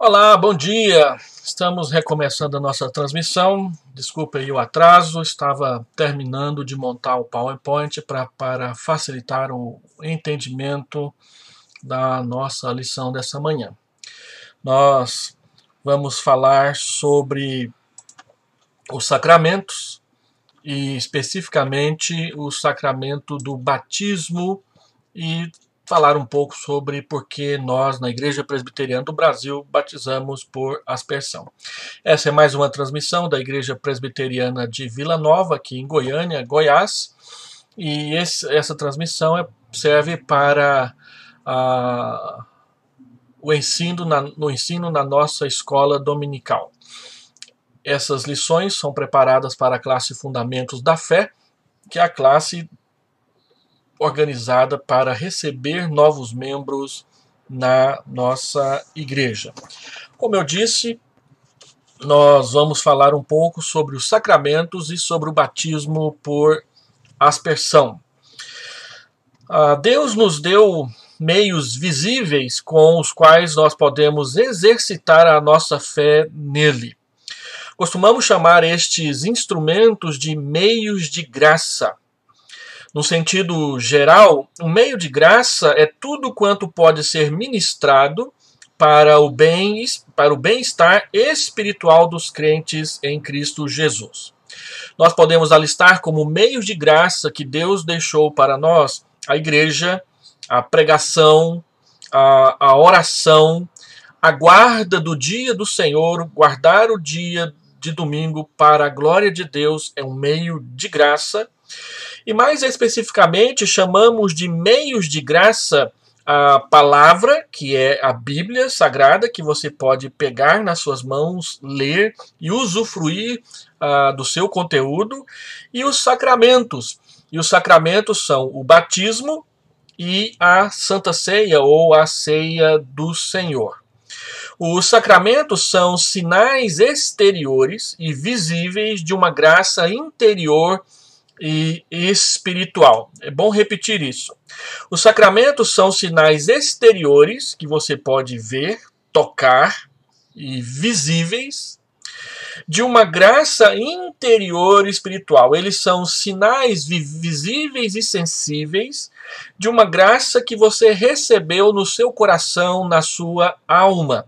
Olá, bom dia. Estamos recomeçando a nossa transmissão. Desculpe aí o atraso, estava terminando de montar o PowerPoint pra, para facilitar o entendimento da nossa lição dessa manhã. Nós vamos falar sobre os sacramentos e especificamente o sacramento do batismo e falar um pouco sobre por que nós, na Igreja Presbiteriana do Brasil, batizamos por aspersão. Essa é mais uma transmissão da Igreja Presbiteriana de Vila Nova, aqui em Goiânia, Goiás, e esse, essa transmissão é, serve para a, o ensino na, no ensino na nossa escola dominical. Essas lições são preparadas para a classe Fundamentos da Fé, que é a classe organizada para receber novos membros na nossa igreja. Como eu disse, nós vamos falar um pouco sobre os sacramentos e sobre o batismo por aspersão. Ah, Deus nos deu meios visíveis com os quais nós podemos exercitar a nossa fé nele. Costumamos chamar estes instrumentos de meios de graça. No sentido geral, o meio de graça é tudo quanto pode ser ministrado para o bem para o bem-estar espiritual dos crentes em Cristo Jesus. Nós podemos alistar como meios de graça que Deus deixou para nós a igreja, a pregação, a, a oração, a guarda do dia do Senhor, guardar o dia de domingo para a glória de Deus é um meio de graça. E mais especificamente, chamamos de meios de graça a palavra, que é a Bíblia Sagrada, que você pode pegar nas suas mãos, ler e usufruir uh, do seu conteúdo, e os sacramentos. E os sacramentos são o batismo e a Santa Ceia ou a Ceia do Senhor. Os sacramentos são sinais exteriores e visíveis de uma graça interior e espiritual. É bom repetir isso. Os sacramentos são sinais exteriores que você pode ver, tocar e visíveis de uma graça interior espiritual. Eles são sinais visíveis e sensíveis de uma graça que você recebeu no seu coração, na sua alma.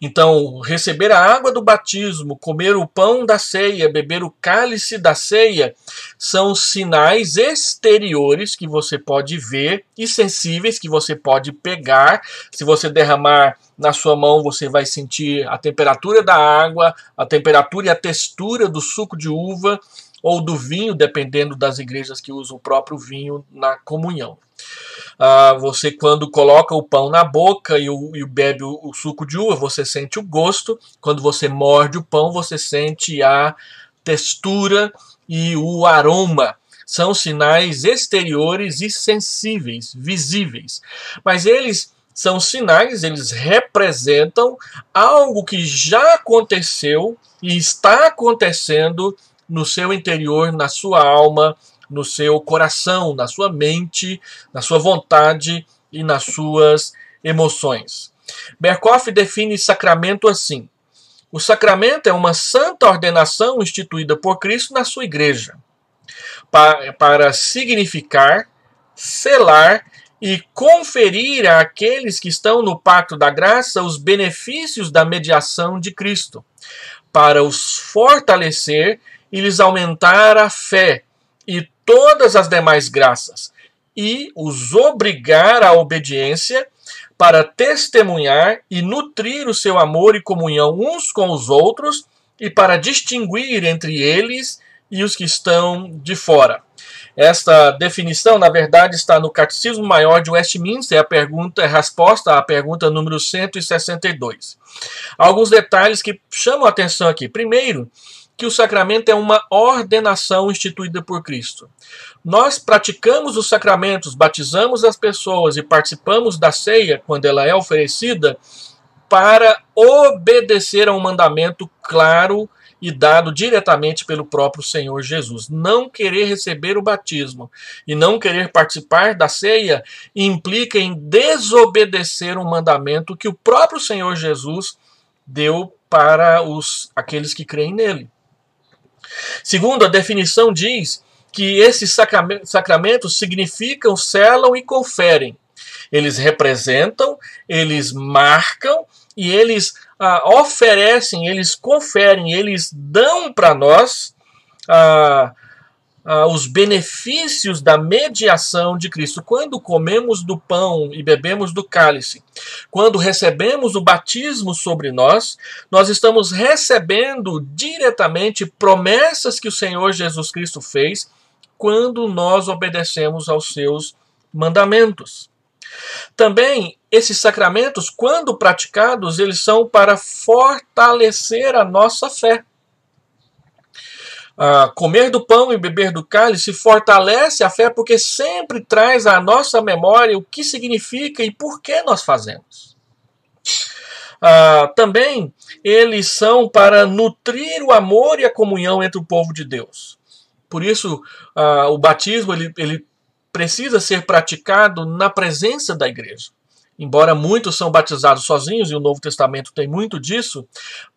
Então, receber a água do batismo, comer o pão da ceia, beber o cálice da ceia, são sinais exteriores que você pode ver e sensíveis que você pode pegar. Se você derramar na sua mão, você vai sentir a temperatura da água, a temperatura e a textura do suco de uva ou do vinho, dependendo das igrejas que usam o próprio vinho na comunhão. Ah, você, quando coloca o pão na boca e, o, e bebe o, o, suco de uva, você sente o gosto. Quando você morde o pão, você sente a textura e o aroma. São sinais exteriores e sensíveis, visíveis. Mas eles são sinais, eles representam algo que já aconteceu e está acontecendo no seu interior, na sua alma, no seu coração, na sua mente, na sua vontade e nas suas emoções. Berkoff define sacramento assim: o sacramento é uma santa ordenação instituída por Cristo na sua igreja, para, para significar, selar e conferir àqueles que estão no pacto da graça os benefícios da mediação de Cristo, para os fortalecer e lhes aumentar a fé e todas as demais graças e os obrigar à obediência para testemunhar e nutrir o seu amor e comunhão uns com os outros e para distinguir entre eles e os que estão de fora. Esta definição, na verdade, está no Catecismo Maior de Westminster, a pergunta resposta à pergunta número 162. Alguns detalhes que chamam a atenção aqui. Primeiro, que o sacramento é uma ordenação instituída por Cristo. Nós praticamos os sacramentos, batizamos as pessoas e participamos da ceia quando ela é oferecida para obedecer a um mandamento claro e dado diretamente pelo próprio Senhor Jesus. Não querer receber o batismo e não querer participar da ceia implica em desobedecer um mandamento que o próprio Senhor Jesus deu para os aqueles que creem nele. Segundo, a definição diz que esses sacramentos significam, selam e conferem. Eles representam, eles marcam e eles ah, oferecem, eles conferem, eles dão para nós ah, ah, os benefícios da mediação de Cristo. Quando comemos do pão e bebemos do cálice, quando recebemos o batismo sobre nós, nós estamos recebendo diretamente promessas que o Senhor Jesus Cristo fez quando nós obedecemos aos seus mandamentos. Também esses sacramentos, quando praticados, eles são para fortalecer a nossa fé ah, comer do pão e beber do cálice fortalece a fé porque sempre traz à nossa memória o que significa e por que nós fazemos. Ah, também eles são para nutrir o amor e a comunhão entre o povo de Deus. Por isso, ah, o batismo ele, ele precisa ser praticado na presença da igreja. Embora muitos são batizados sozinhos, e o Novo Testamento tem muito disso,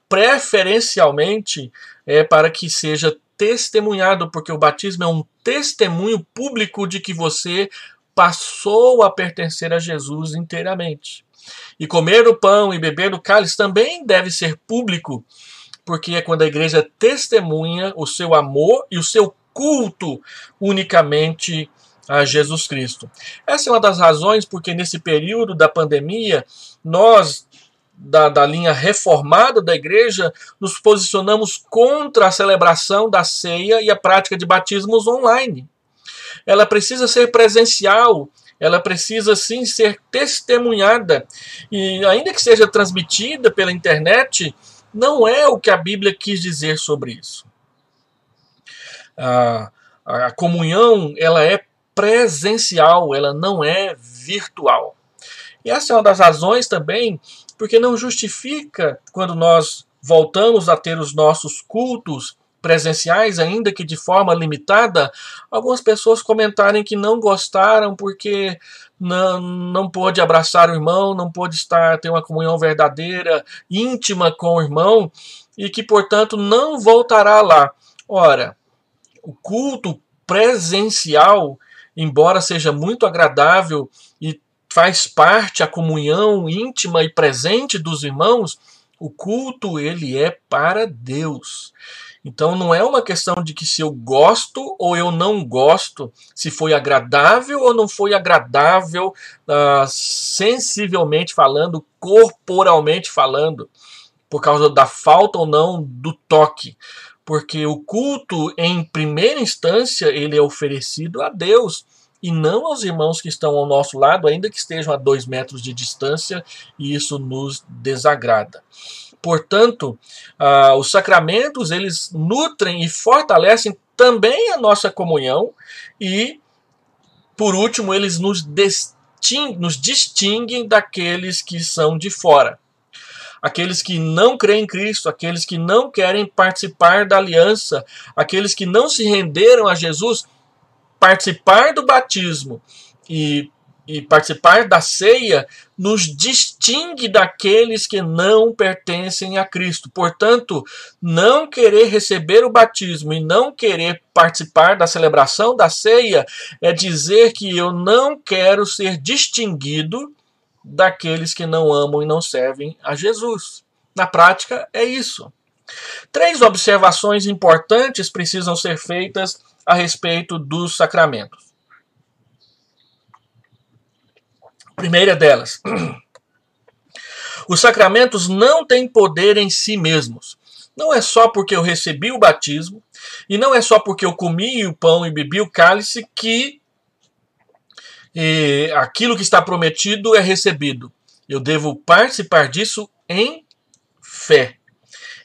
preferencialmente é para que seja testemunhado, porque o batismo é um testemunho público de que você passou a pertencer a Jesus inteiramente. E comer o pão e beber o cálice também deve ser público, porque é quando a igreja testemunha o seu amor e o seu culto unicamente a Jesus Cristo. Essa é uma das razões porque nesse período da pandemia nós da, da linha reformada da igreja, nos posicionamos contra a celebração da ceia e a prática de batismos online. Ela precisa ser presencial, ela precisa sim ser testemunhada. E ainda que seja transmitida pela internet, não é o que a Bíblia quis dizer sobre isso. A, a comunhão, ela é presencial, ela não é virtual. E essa é uma das razões também porque não justifica quando nós voltamos a ter os nossos cultos presenciais, ainda que de forma limitada, algumas pessoas comentarem que não gostaram porque não, não pôde abraçar o irmão, não pôde estar ter uma comunhão verdadeira, íntima com o irmão e que, portanto, não voltará lá. Ora, o culto presencial, embora seja muito agradável, faz parte a comunhão íntima e presente dos irmãos, o culto ele é para Deus. Então não é uma questão de que se eu gosto ou eu não gosto, se foi agradável ou não foi agradável, ah, sensivelmente falando, corporalmente falando, por causa da falta ou não do toque. Porque o culto, em primeira instância, ele é oferecido a Deus e não aos irmãos que estão ao nosso lado, ainda que estejam a dois metros de distância, e isso nos desagrada. Portanto, ah, os sacramentos eles nutrem e fortalecem também a nossa comunhão e, por último, eles nos, distinguem, nos distinguem daqueles que são de fora. Aqueles que não creem em Cristo, aqueles que não querem participar da aliança, aqueles que não se renderam a Jesus, participar do batismo e, e participar da ceia nos distingue daqueles que não pertencem a Cristo. Portanto, não querer receber o batismo e não querer participar da celebração da ceia é dizer que eu não quero ser distinguido daqueles que não amam e não servem a Jesus. Na prática, é isso. Três observações importantes precisam ser feitas a respeito dos sacramentos. Primeira delas, os sacramentos não têm poder em si mesmos. Não é só porque eu recebi o batismo, e não é só porque eu comi o pão e bebi o cálice que e, aquilo que está prometido é recebido. Eu devo participar disso em fé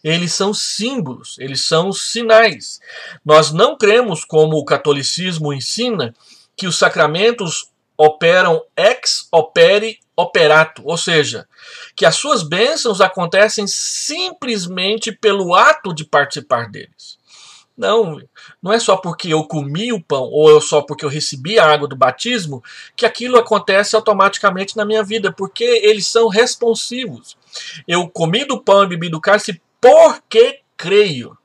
eles são símbolos, eles são sinais. Nós não cremos, como o catolicismo ensina, que os sacramentos operam ex opere operato, ou seja, que as suas bênçãos acontecem simplesmente pelo ato de participar deles. Não, não é só porque eu comi o pão ou é só porque eu recebi a água do batismo que aquilo acontece automaticamente na minha vida, porque eles são responsivos. Eu comi do pão e bebi do cálice porque creio.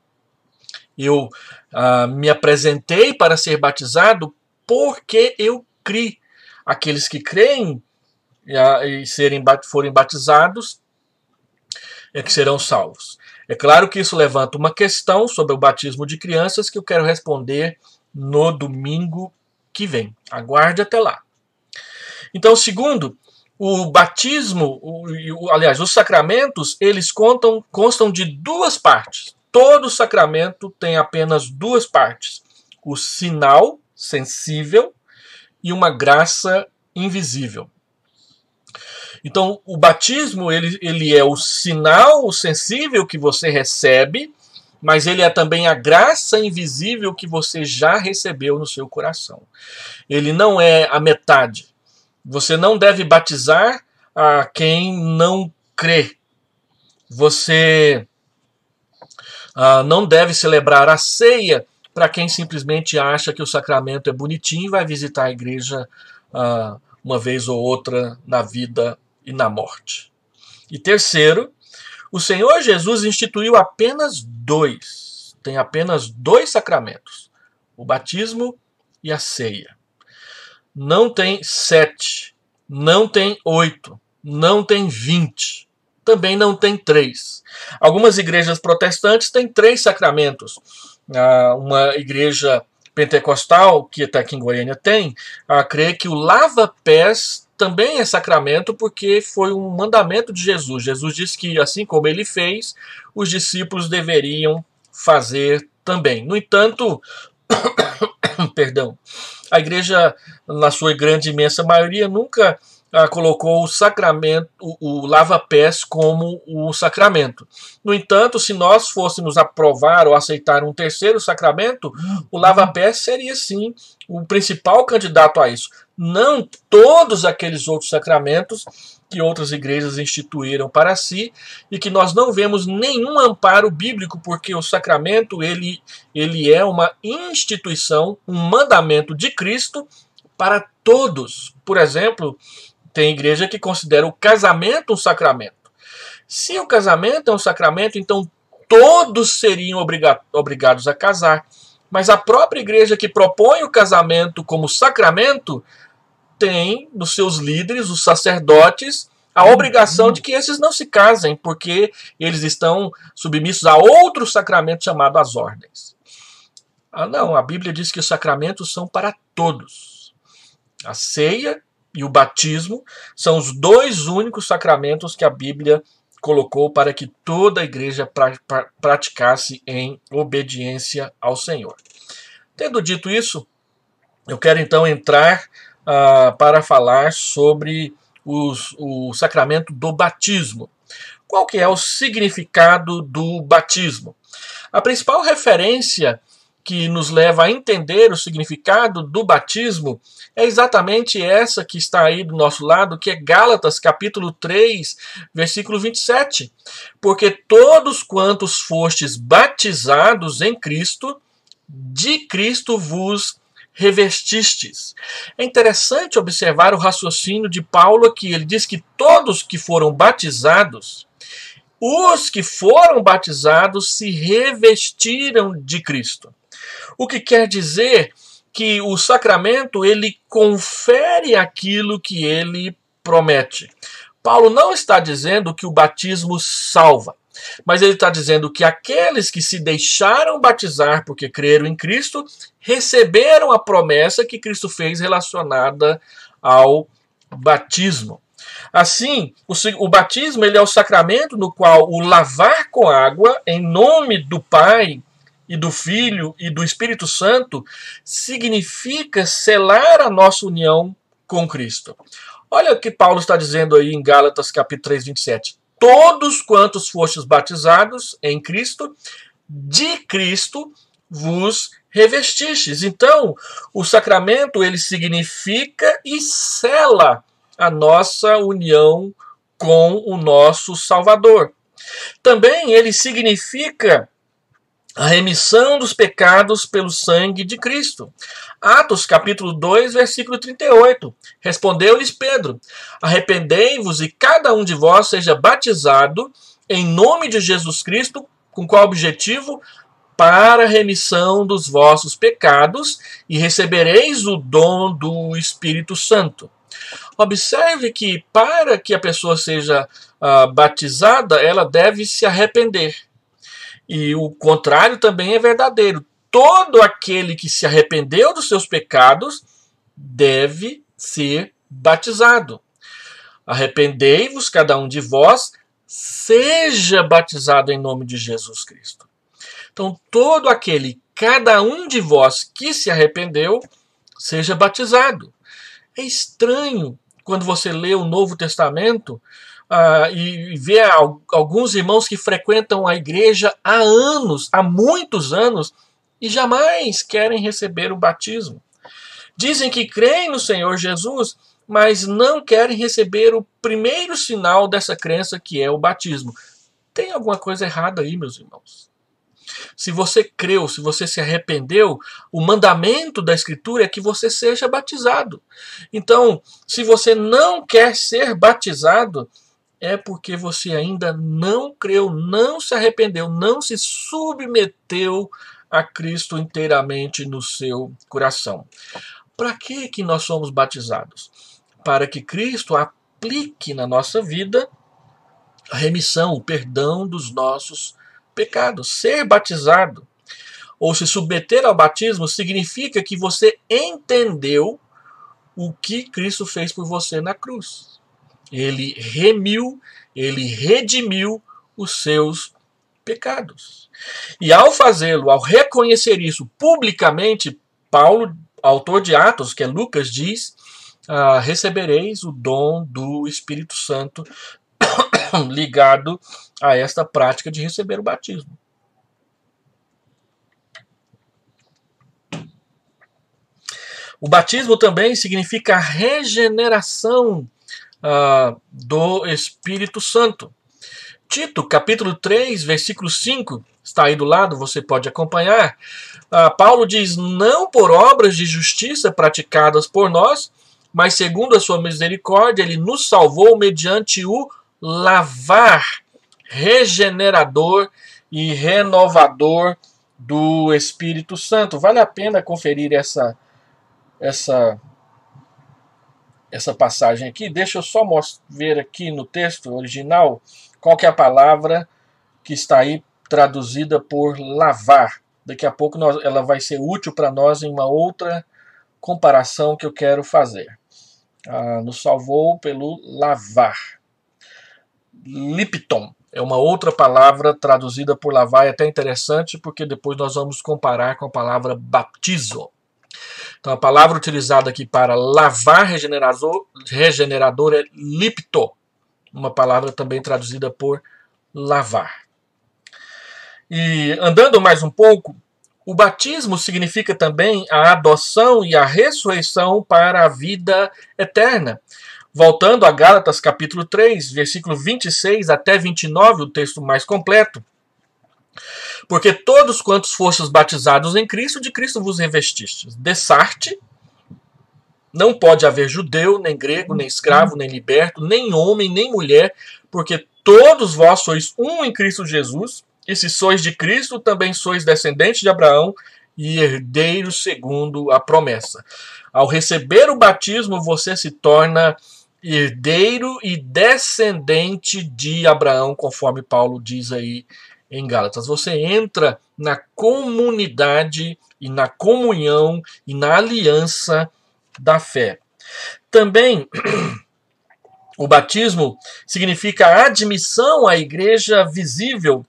Eu ah, me apresentei para ser batizado porque eu criei. Aqueles que creem ah, e serem, forem batizados é que serão salvos. É claro que isso levanta uma questão sobre o batismo de crianças que eu quero responder no domingo que vem. Aguarde até lá. Então, segundo, o batismo, o, aliás, os sacramentos, eles contam, constam de duas partes. Todo sacramento tem apenas duas partes: o sinal sensível e uma graça invisível. Então, o batismo ele, ele é o sinal sensível que você recebe, mas ele é também a graça invisível que você já recebeu no seu coração. Ele não é a metade. Você não deve batizar a quem não crê. Você ah, não deve celebrar a ceia para quem simplesmente acha que o sacramento é bonitinho e vai visitar a igreja ah, uma vez ou outra na vida e na morte. E terceiro, o Senhor Jesus instituiu apenas dois. Tem apenas dois sacramentos: o batismo e a ceia não tem 7, não tem 8, não tem 20, também não tem 3. Algumas igrejas protestantes têm três sacramentos. Ah, uma igreja pentecostal, que até aqui em Goiânia, tem, ah, crê que o lava-pés também é sacramento porque foi um mandamento de Jesus. Jesus disse que, assim como ele fez, os discípulos deveriam fazer também. No entanto, Perdão. A igreja, na sua grande imensa maioria, nunca ah, colocou o sacramento, o, o lava-pés como o sacramento. No entanto, se nós fôssemos aprovar ou aceitar um terceiro sacramento, o lava-pés seria sim o principal candidato a isso. Não todos aqueles outros sacramentos que outras igrejas instituíram para si e que nós não vemos nenhum amparo bíblico porque o sacramento ele, ele é uma instituição, um mandamento de Cristo para todos. Por exemplo, tem igreja que considera o casamento um sacramento. Se o casamento é um sacramento, então todos seriam obriga obrigados a casar. Mas a própria igreja que propõe o casamento como sacramento tem dos seus líderes, os sacerdotes, a uhum. obrigação de que esses não se casem, porque eles estão submissos a outro sacramento chamado as ordens. Ah, não, a Bíblia diz que os sacramentos são para todos. A ceia e o batismo são os dois únicos sacramentos que a Bíblia colocou para que toda a igreja pra, pra, praticasse em obediência ao Senhor. Tendo dito isso, eu quero então entrar ah, para falar sobre os, o sacramento do batismo. Qual que é o significado do batismo? A principal referência que nos leva a entender o significado do batismo é exatamente essa que está aí do nosso lado, que é Gálatas capítulo 3, versículo 27. Porque todos quantos fostes batizados em Cristo, de Cristo vos revestistes. É interessante observar o raciocínio de Paulo aqui. Ele diz que todos que foram batizados, os que foram batizados se revestiram de Cristo. O que quer dizer que o sacramento ele confere aquilo que ele promete. Paulo não está dizendo que o batismo salva. Mas ele está dizendo que aqueles que se deixaram batizar porque creram em Cristo receberam a promessa que Cristo fez relacionada ao batismo. Assim, o, o, batismo ele é o sacramento no qual o lavar com água, em nome do Pai e do Filho e do Espírito Santo, significa selar a nossa união com Cristo. Olha o que Paulo está dizendo aí em Gálatas capítulo 3, 27 todos quantos fostes batizados em Cristo, de Cristo vos revestistes. Então, o sacramento ele significa e cela a nossa união com o nosso Salvador. Também ele significa a remissão dos pecados pelo sangue de Cristo. Atos capítulo 2, versículo 38. Respondeu-lhes Pedro: Arrependei-vos e cada um de vós seja batizado em nome de Jesus Cristo, com qual objetivo? Para a remissão dos vossos pecados e recebereis o dom do Espírito Santo. Observe que para que a pessoa seja ah, batizada, ela deve se arrepender. E o contrário também é verdadeiro. Todo aquele que se arrependeu dos seus pecados deve ser batizado. Arrependei-vos, cada um de vós, seja batizado em nome de Jesus Cristo. Então, todo aquele, cada um de vós que se arrependeu, seja batizado. É estranho quando você lê o Novo Testamento uh, e, e ver alguns irmãos que frequentam a igreja há anos, há muitos anos, e jamais querem receber o batismo. Dizem que creem no Senhor Jesus, mas não querem receber o primeiro sinal dessa crença, que é o batismo. Tem alguma coisa errada aí, meus irmãos. Se você creu, se você se arrependeu, o mandamento da Escritura é que você seja batizado. Então, se você não quer ser batizado, é porque você ainda não creu, não se arrependeu, não se submeteu a Cristo inteiramente no seu coração. Para que que nós somos batizados? Para que Cristo aplique na nossa vida a remissão, o perdão dos nossos pecados. Ser batizado ou se submeter ao batismo significa que você entendeu o que Cristo fez por você na cruz ele remiu, ele redimiu os seus pecados. E ao fazê-lo, ao reconhecer isso publicamente, Paulo, autor de Atos, que é Lucas, diz: ah, recebereis o dom do Espírito Santo ligado a esta prática de receber o batismo. O batismo também significa a regeneração ah, do Espírito Santo. Tito, capítulo 3, versículo 5, está aí do lado, você pode acompanhar. Ah, Paulo diz: Não por obras de justiça praticadas por nós, mas segundo a sua misericórdia, ele nos salvou mediante o lavar regenerador e renovador do Espírito Santo. Vale a pena conferir essa, essa essa passagem aqui. Deixa eu só mostrar, ver aqui no texto original qual que é a palavra que está aí traduzida por lavar. Daqui a pouco nós, ela vai ser útil para nós em uma outra comparação que eu quero fazer. Ah, nos salvou pelo lavar. Lipton é uma outra palavra traduzida por lavar, é até interessante porque depois nós vamos comparar com a palavra baptizo. Então a palavra utilizada aqui para lavar regenerador, regenerador é lipto, uma palavra também traduzida por lavar. E andando mais um pouco, o batismo significa também a adoção e a ressurreição para a vida eterna. Voltando a Gálatas capítulo 3, versículo 26 até 29, o texto mais completo. Porque todos quantos fostes batizados em Cristo, de Cristo vos revestistes. Dessarte, não pode haver judeu, nem grego, nem escravo, nem liberto, nem homem, nem mulher, porque todos vós sois um em Cristo Jesus, e se sois de Cristo, também sois descendentes de Abraão e herdeiro segundo a promessa. Ao receber o batismo, você se torna herdeiro e descendente de Abraão, conforme Paulo diz aí em Gálatas. Você entra na comunidade e na comunhão e na aliança da fé. Também o batismo significa a admissão à igreja visível,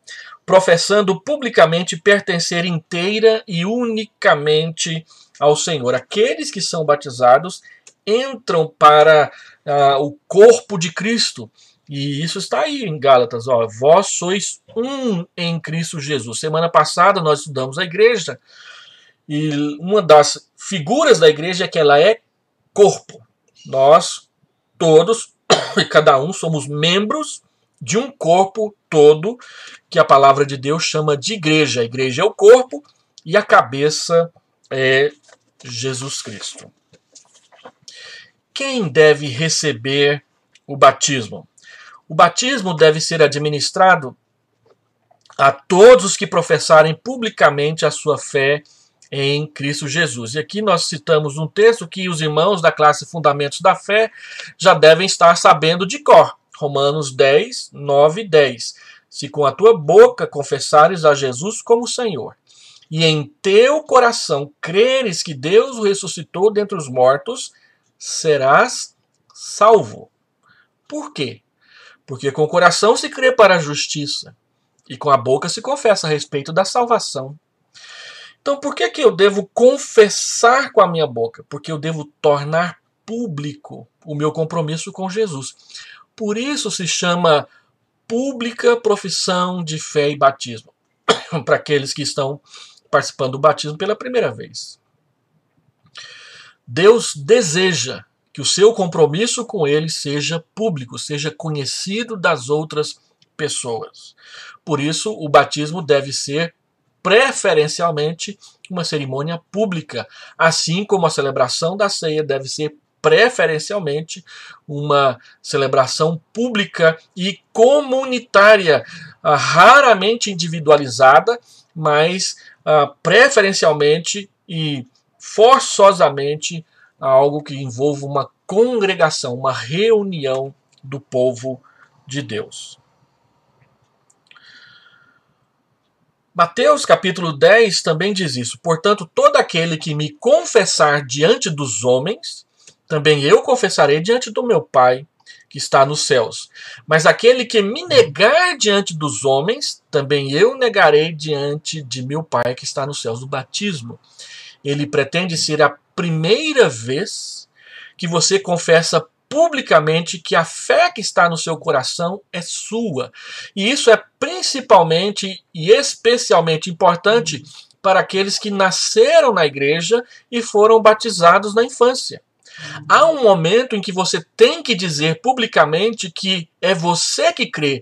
professando publicamente pertencer inteira e unicamente ao Senhor. Aqueles que são batizados entram para ah, o corpo de Cristo e isso está aí em Gálatas, ó, vós sois um em Cristo Jesus. Semana passada nós estudamos a igreja e uma das figuras da igreja é que ela é corpo. Nós todos e cada um somos membros de um corpo todo que a palavra de Deus chama de igreja. A igreja é o corpo e a cabeça é Jesus Cristo. Quem deve receber o batismo? O batismo deve ser administrado a todos os que professarem publicamente a sua fé em Cristo Jesus. E aqui nós citamos um texto que os irmãos da classe Fundamentos da Fé já devem estar sabendo de cor. Romanos 10, 9 e 10. Se com a tua boca confessares a Jesus como Senhor e em teu coração creres que Deus o ressuscitou dentre os mortos, serás salvo. Por quê? Porque com o coração se crê para a justiça, e com a boca se confessa a respeito da salvação. Então, por que, que eu devo confessar com a minha boca? Porque eu devo tornar público o meu compromisso com Jesus. Por isso se chama pública profissão de fé e batismo, para aqueles que estão participando do batismo pela primeira vez. Deus deseja que o seu compromisso com ele seja público, seja conhecido das outras pessoas. Por isso, o batismo deve ser preferencialmente uma cerimônia pública, assim como a celebração da ceia deve ser preferencialmente uma celebração pública e comunitária, ah, raramente individualizada, mas ah, preferencialmente e forçosamente a algo que envolva uma congregação, uma reunião do povo de Deus. Mateus capítulo 10 também diz isso. Portanto, todo aquele que me confessar diante dos homens, também eu confessarei diante do meu Pai que está nos céus. Mas aquele que me negar diante dos homens, também eu negarei diante de meu Pai que está nos céus. O batismo ele pretende ser a primeira vez que você confessa publicamente que a fé que está no seu coração é sua. E isso é principalmente e especialmente importante para aqueles que nasceram na igreja e foram batizados na infância. Há um momento em que você tem que dizer publicamente que é você que crê.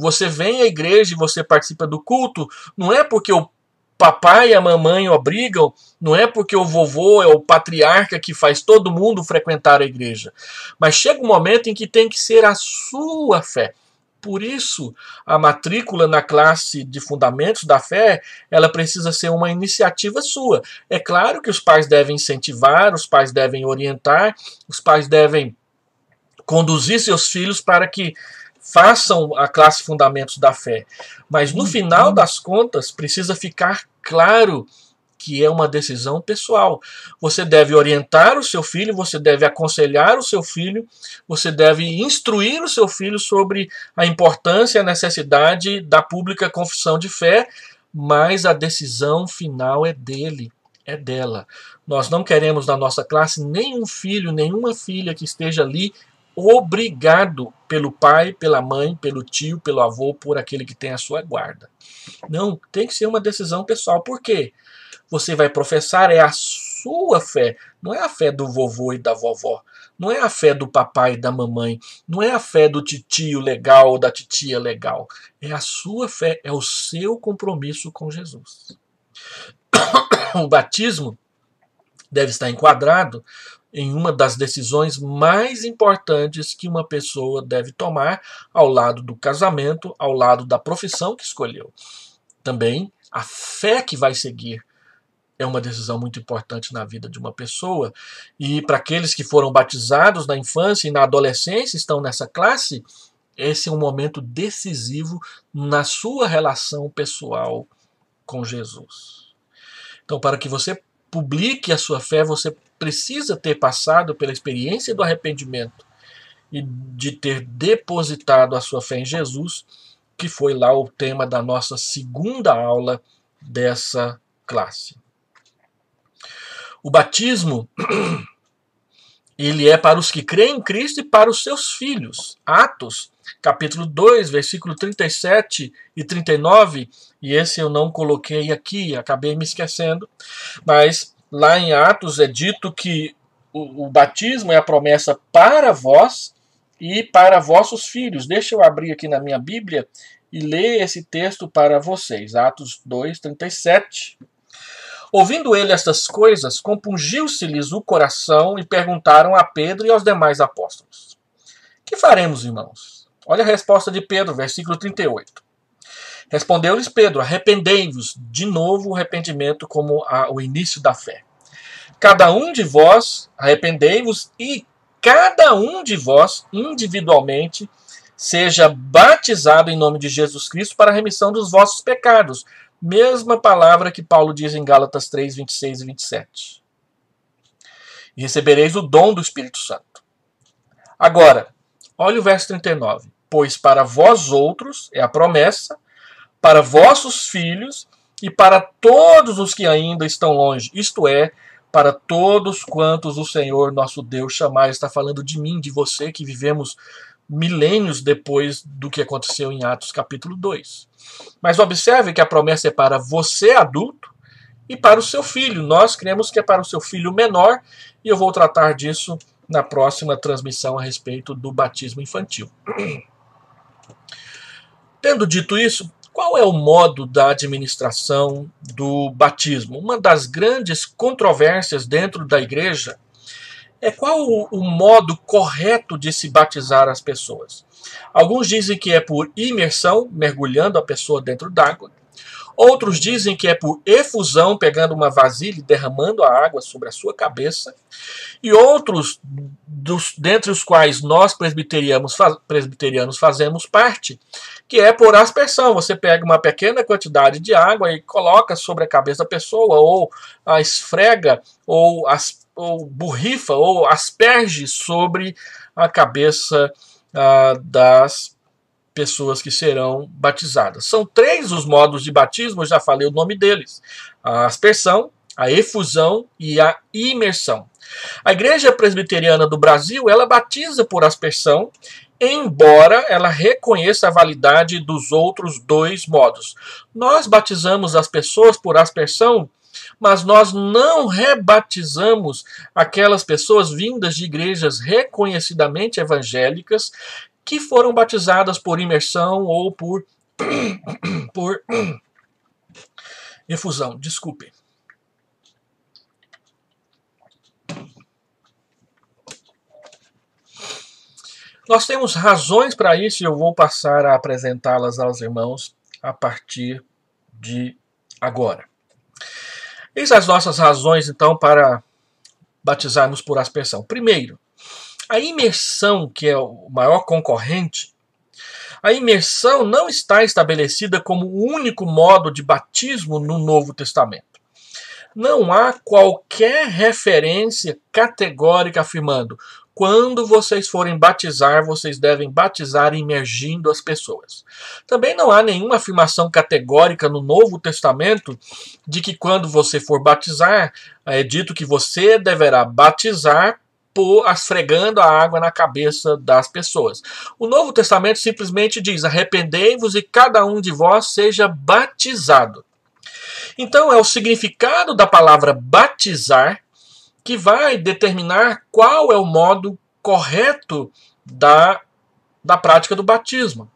Você vem à igreja e você participa do culto, não é porque o papai e a mamãe obrigam, não é porque o vovô é o patriarca que faz todo mundo frequentar a igreja. Mas chega um momento em que tem que ser a sua fé. Por isso, a matrícula na classe de fundamentos da fé, ela precisa ser uma iniciativa sua. É claro que os pais devem incentivar, os pais devem orientar, os pais devem conduzir seus filhos para que façam a classe Fundamentos da Fé. Mas no final uhum. das contas, precisa ficar claro que é uma decisão pessoal. Você deve orientar o seu filho, você deve aconselhar o seu filho, você deve instruir o seu filho sobre a importância e a necessidade da pública confissão de fé, mas a decisão final é dele, é dela. Nós não queremos na nossa classe nenhum filho, nenhuma filha que esteja ali obrigado pelo pai, pela mãe, pelo tio, pelo avô, por aquele que tem a sua guarda. Não, tem que ser uma decisão pessoal. Por quê? Você vai professar é a sua fé, não é a fé do vovô e da vovó, não é a fé do papai e da mamãe, não é a fé do titio legal ou da titia legal. É a sua fé, é o seu compromisso com Jesus. O batismo deve estar enquadrado em uma das decisões mais importantes que uma pessoa deve tomar ao lado do casamento, ao lado da profissão que escolheu. Também a fé que vai seguir é uma decisão muito importante na vida de uma pessoa. E para aqueles que foram batizados na infância e na adolescência, estão nessa classe, esse é um momento decisivo na sua relação pessoal com Jesus. Então, para que você publique a sua fé, você precisa ter passado pela experiência do arrependimento e de ter depositado a sua fé em Jesus, que foi lá o tema da nossa segunda aula dessa classe. O batismo ele é para os que creem em Cristo e para os seus filhos. Atos, capítulo 2, versículo 37 e 39, e esse eu não coloquei aqui, acabei me esquecendo, mas lá em Atos é dito que o, o batismo é a promessa para vós e para vossos filhos. Deixa eu abrir aqui na minha Bíblia e ler esse texto para vocês. Atos 2, 37. Ouvindo ele estas coisas, compungiu-se-lhes o coração e perguntaram a Pedro e aos demais apóstolos: Que faremos, irmãos? Olha a resposta de Pedro, versículo 38. Respondeu-lhes Pedro: Arrependei-vos, de novo o arrependimento como a, o início da fé. Cada um de vós arrependei-vos e cada um de vós individualmente seja batizado em nome de Jesus Cristo para a remissão dos vossos pecados. Mesma palavra que Paulo diz em Gálatas 3, 26 e 27. E recebereis o dom do Espírito Santo. Agora, olha o verso 39. Pois para vós outros é a promessa, para vossos filhos e para todos os que ainda estão longe, isto é, para todos quantos o Senhor nosso Deus chamar. Está falando de mim, de você, que vivemos milênios depois do que aconteceu em Atos capítulo 2. Mas observe que a promessa é para você adulto e para o seu filho. Nós cremos que é para o seu filho menor e eu vou tratar disso na próxima transmissão a respeito do batismo infantil. Tendo dito isso, qual é o modo da administração do batismo? Uma das grandes controvérsias dentro da igreja é qual o, o modo correto de se batizar as pessoas. Alguns dizem que é por imersão, mergulhando a pessoa dentro d'água. Outros dizem que é por efusão, pegando uma vasilha e derramando a água sobre a sua cabeça. E outros, dos, dentre os quais nós presbiterianos, faz, presbiterianos fazemos parte, que é por aspersão. Você pega uma pequena quantidade de água e coloca sobre a cabeça da pessoa, ou a esfrega, ou, as, ou borrifa, ou asperge sobre a cabeça ah, das pessoas pessoas que serão batizadas. São três os modos de batismo, eu já falei o nome deles: a aspersão, a efusão e a imersão. A Igreja Presbiteriana do Brasil, ela batiza por aspersão, embora ela reconheça a validade dos outros dois modos. Nós batizamos as pessoas por aspersão, mas nós não rebatizamos aquelas pessoas vindas de igrejas reconhecidamente evangélicas que foram batizadas por imersão ou por, por efusão. Desculpe. Nós temos razões para isso e eu vou passar a apresentá-las aos irmãos a partir de agora. Eis as nossas razões, então, para batizarmos por aspersão. Primeiro, a imersão, que é o maior concorrente, a imersão não está estabelecida como o único modo de batismo no Novo Testamento não há qualquer referência categórica afirmando quando vocês forem batizar, vocês devem batizar imergindo as pessoas. Também não há nenhuma afirmação categórica no Novo Testamento de que quando você for batizar, é dito que você deverá batizar por esfregando a água na cabeça das pessoas. O Novo Testamento simplesmente diz: arrependei-vos e cada um de vós seja batizado. Então é o significado da palavra batizar que vai determinar qual é o modo correto da, da prática do batismo.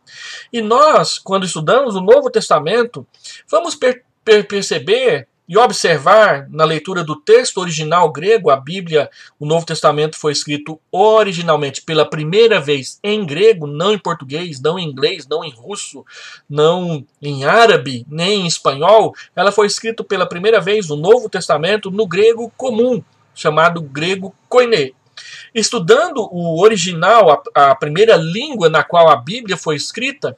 E nós, quando estudamos o Novo Testamento, vamos per, per, perceber e observar na leitura do texto original grego, a Bíblia, o Novo Testamento foi escrito originalmente pela primeira vez em grego, não em português, não em inglês, não em russo, não em árabe, nem em espanhol. Ela foi escrita pela primeira vez, o Novo Testamento, no grego comum, chamado grego koine. Estudando o original, a, a primeira língua na qual a Bíblia foi escrita,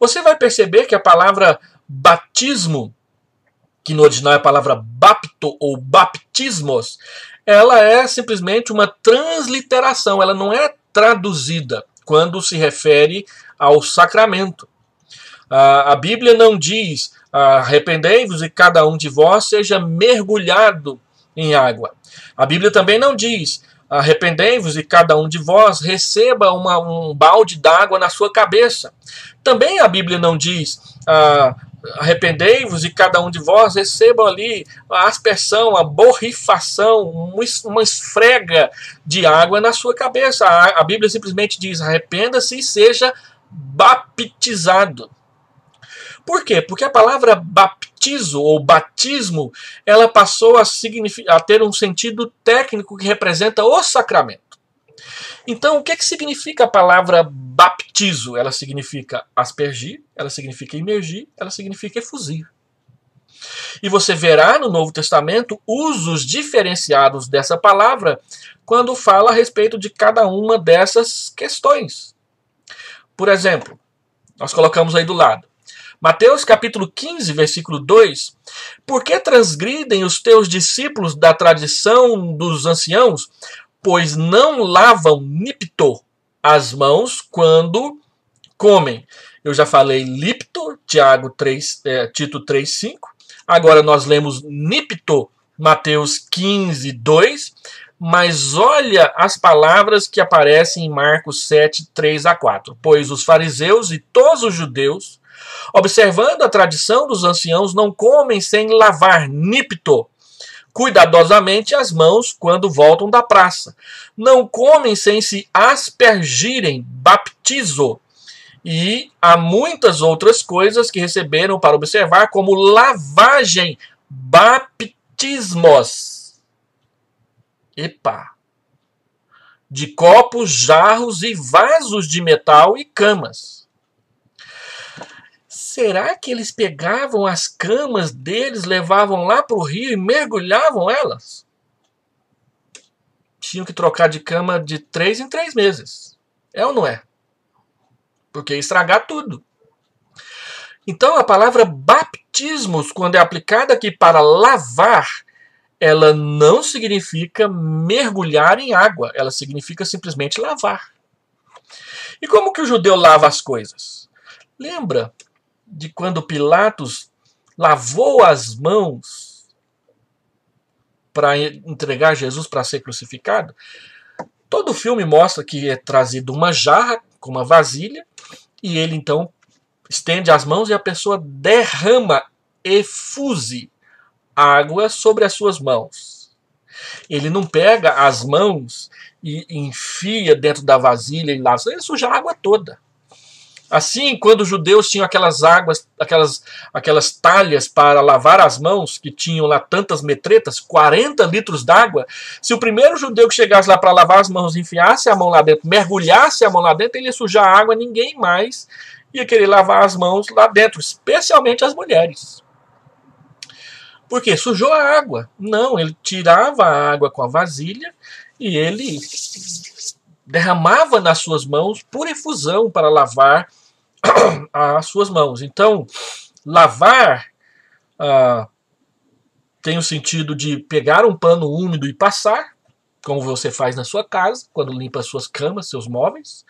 você vai perceber que a palavra batismo que no original é a palavra bapto ou baptismos, ela é simplesmente uma transliteração, ela não é traduzida quando se refere ao sacramento. A, Bíblia não diz ah, arrependei-vos e cada um de vós seja mergulhado em água. A Bíblia também não diz arrependei-vos e cada um de vós receba uma, um balde d'água na sua cabeça. Também a Bíblia não diz ah, arrependei-vos e cada um de vós receba ali a aspersão, a borrifação, uma esfrega de água na sua cabeça. A Bíblia simplesmente diz: arrependa-se e seja baptizado. Por quê? Porque a palavra baptizo ou batismo, ela passou a, a ter um sentido técnico que representa o sacramento. Então, o que, é que significa a palavra baptizo? Ela significa aspergir, ela significa imergir, ela significa efusir. E você verá no Novo Testamento usos diferenciados dessa palavra quando fala a respeito de cada uma dessas questões. Por exemplo, nós colocamos aí do lado. Mateus capítulo 15, versículo 2: Por que transgridem os teus discípulos da tradição dos anciãos, pois não lavam nipto as mãos quando comem. Eu já falei lipto, Tiago 3, é, Tito 3, 5. Agora nós lemos nipto, Mateus 15, 2. Mas olha as palavras que aparecem em Marcos 7, 3 a 4. Pois os fariseus e todos os judeus, observando a tradição dos anciãos, não comem sem lavar nipto cuidadosamente as mãos quando voltam da praça. Não comem sem se aspergirem, baptizo. E há muitas outras coisas que receberam para observar, como lavagem, baptismos. Epa! De copos, jarros e vasos de metal e camas será que eles pegavam as camas deles, levavam lá para o rio e mergulhavam elas? Tinham que trocar de cama de três em três meses. É ou não é? Porque ia estragar tudo. Então a palavra baptismos, quando é aplicada aqui para lavar, ela não significa mergulhar em água, ela significa simplesmente lavar. E como que o judeu lava as coisas? Lembra de quando Pilatos lavou as mãos para entregar Jesus para ser crucificado, todo o filme mostra que é trazido uma jarra com uma vasilha e ele então estende as mãos e a pessoa derrama e efuse água sobre as suas mãos. Ele não pega as mãos e enfia dentro da vasilha e lava, ele suja a água toda. Assim, quando os judeus tinham aquelas águas, aquelas, aquelas talhas para lavar as mãos, que tinham lá tantas metretas, 40 litros d'água, se o primeiro judeu que chegasse lá para lavar as mãos, enfiasse a mão lá dentro, mergulhasse a mão lá dentro, ele ia sujar a água, ninguém mais ia querer lavar as mãos lá dentro, especialmente as mulheres. Por quê? Sujou a água. Não, ele tirava a água com a vasilha e ele derramava nas suas mãos por efusão para lavar as suas mãos. Então, lavar ah, tem o sentido de pegar um pano úmido e passar, como você faz na sua casa, quando limpa suas camas, seus móveis.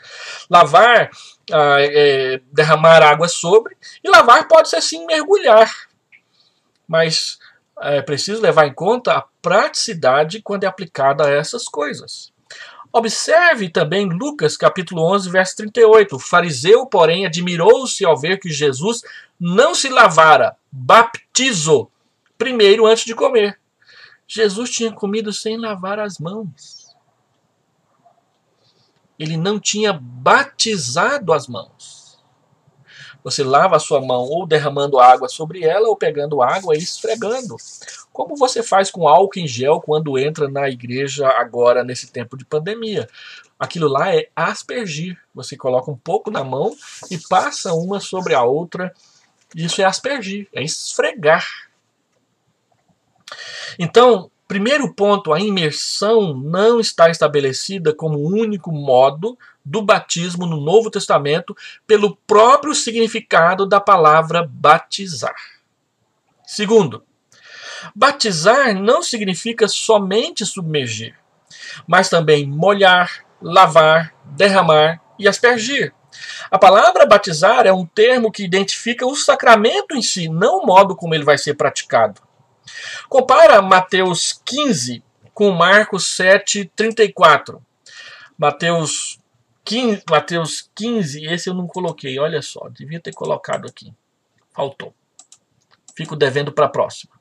Lavar, ah, é, derramar água sobre. E lavar pode ser assim mergulhar. Mas é preciso levar em conta a praticidade quando é aplicada a essas coisas. Observe também Lucas capítulo 11, verso 38. O fariseu, porém, admirou-se ao ver que Jesus não se lavara, baptizou, primeiro antes de comer. Jesus tinha comido sem lavar as mãos. Ele não tinha batizado as mãos. Você lava a sua mão ou derramando água sobre ela ou pegando água e esfregando como você faz com álcool em gel quando entra na igreja agora nesse tempo de pandemia. Aquilo lá é aspergir. Você coloca um pouco na mão e passa uma sobre a outra. Isso é aspergir, é esfregar. Então, primeiro ponto, a imersão não está estabelecida como único modo do batismo no Novo Testamento pelo próprio significado da palavra batizar. Segundo, Batizar não significa somente submergir, mas também molhar, lavar, derramar e aspergir. A palavra batizar é um termo que identifica o sacramento em si, não o modo como ele vai ser praticado. Compara Mateus 15 com Marcos 7, 34. Mateus 15, Mateus 15, esse eu não coloquei, olha só, devia ter colocado aqui. Faltou. Fico devendo para a próxima.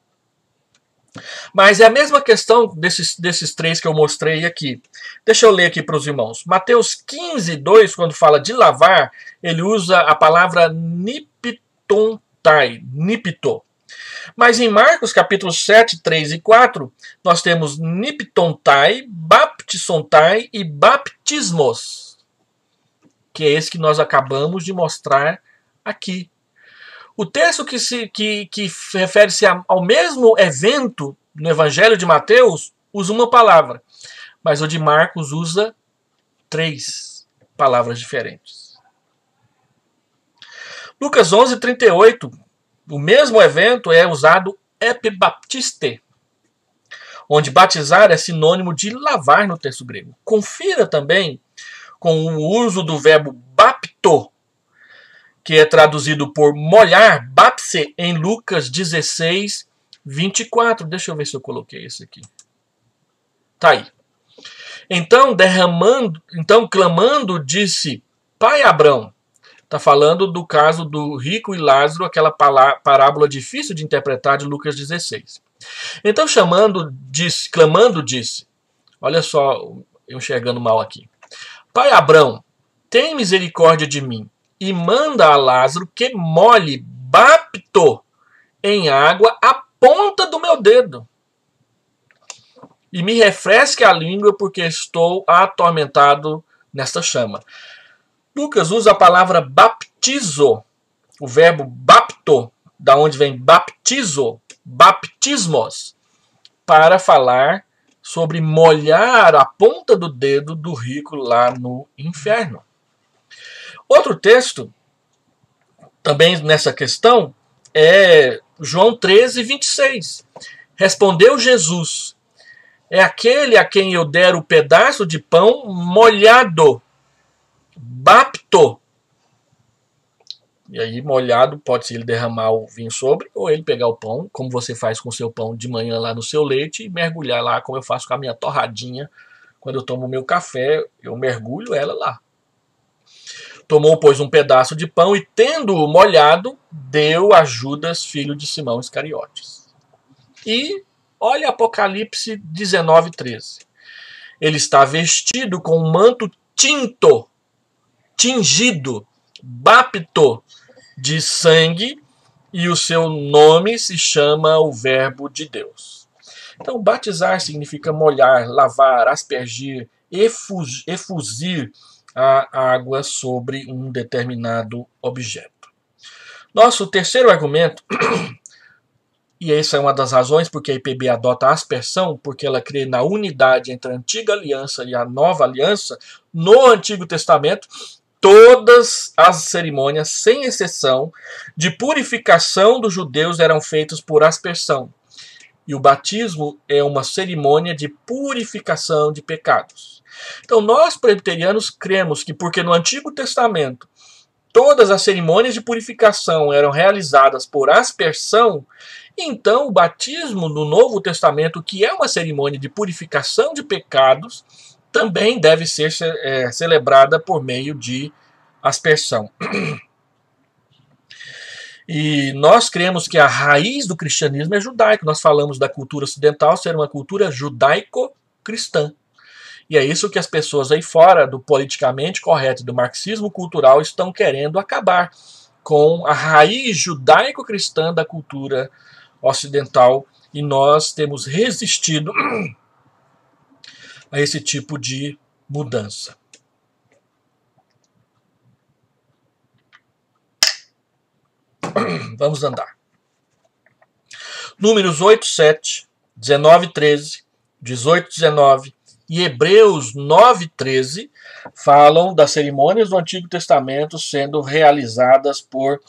Mas é a mesma questão desses, desses três que eu mostrei aqui. Deixa eu ler aqui para os irmãos. Mateus 15, 2, quando fala de lavar, ele usa a palavra niptontai, nipto. Mas em Marcos capítulo 7, 3 e 4, nós temos niptontai, baptisontai e baptismos, que é esse que nós acabamos de mostrar aqui. O texto que se que, que refere-se ao mesmo evento no Evangelho de Mateus usa uma palavra, mas o de Marcos usa três palavras diferentes. Lucas 11, 38, o mesmo evento é usado epibaptiste, onde batizar é sinônimo de lavar no texto grego. Confira também com o uso do verbo baptô que é traduzido por molhar, bapse, em Lucas 16, 24. Deixa eu ver se eu coloquei esse aqui. Tá aí. Então, derramando, então clamando, disse: Pai Abrão. Tá falando do caso do rico e Lázaro, aquela parábola difícil de interpretar de Lucas 16. Então, chamando, disse, clamando, disse: Olha só, eu enxergando mal aqui. Pai Abrão, tem misericórdia de mim e manda a Lázaro que molhe bapto em água a ponta do meu dedo e me refresque a língua, porque estou atormentado nesta chama. Lucas usa a palavra baptizo, o verbo bapto, da onde vem baptizo, baptismos, para falar sobre molhar a ponta do dedo do rico lá no inferno. Outro texto, também nessa questão, é João 13, 26. Respondeu Jesus: É aquele a quem eu der o pedaço de pão molhado, bapto. E aí, molhado, pode ser ele derramar o vinho sobre, ou ele pegar o pão, como você faz com o seu pão de manhã lá no seu leite, e mergulhar lá, como eu faço com a minha torradinha. Quando eu tomo o meu café, eu mergulho ela lá. Tomou, pois, um pedaço de pão e, tendo-o molhado, deu a Judas, filho de Simão Iscariotes. E olha Apocalipse 19, 13. Ele está vestido com um manto tinto, tingido, bapto de sangue, e o seu nome se chama o Verbo de Deus. Então, batizar significa molhar, lavar, aspergir, efusir a água sobre um determinado objeto. Nosso terceiro argumento, e essa é uma das razões porque a IPB adota a aspersão, porque ela crê na unidade entre a antiga aliança e a nova aliança, no Antigo Testamento, todas as cerimônias, sem exceção, de purificação dos judeus eram feitas por aspersão. E o batismo é uma cerimônia de purificação de pecados. Então, nós presbiterianos cremos que, porque no Antigo Testamento todas as cerimônias de purificação eram realizadas por aspersão, então o batismo no Novo Testamento, que é uma cerimônia de purificação de pecados, também deve ser é, celebrada por meio de aspersão. E nós cremos que a raiz do cristianismo é judaico. Nós falamos da cultura ocidental ser uma cultura judaico-cristã. E é isso que as pessoas aí fora do politicamente correto e do marxismo cultural estão querendo acabar com a raiz judaico-cristã da cultura ocidental e nós temos resistido a esse tipo de mudança. Vamos andar. Números 8, 7, 19, 13, 18, 19, e Hebreus 9,13 falam das cerimônias do Antigo Testamento sendo realizadas por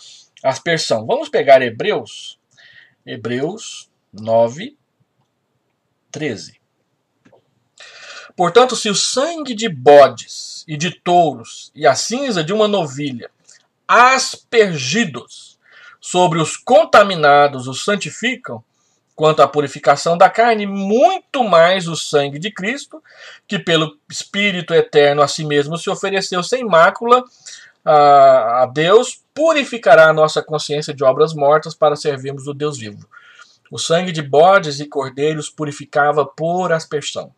aspersão. Vamos pegar Hebreus, Hebreus 9, 13. Portanto, se o sangue de bodes e de touros e a cinza de uma novilha aspergidos sobre os contaminados os santificam, quanto à purificação da carne, muito mais o sangue de Cristo, que pelo Espírito eterno a si mesmo se ofereceu sem mácula a, Deus, purificará a nossa consciência de obras mortas para servirmos o Deus vivo. O sangue de bodes e cordeiros purificava por aspersão.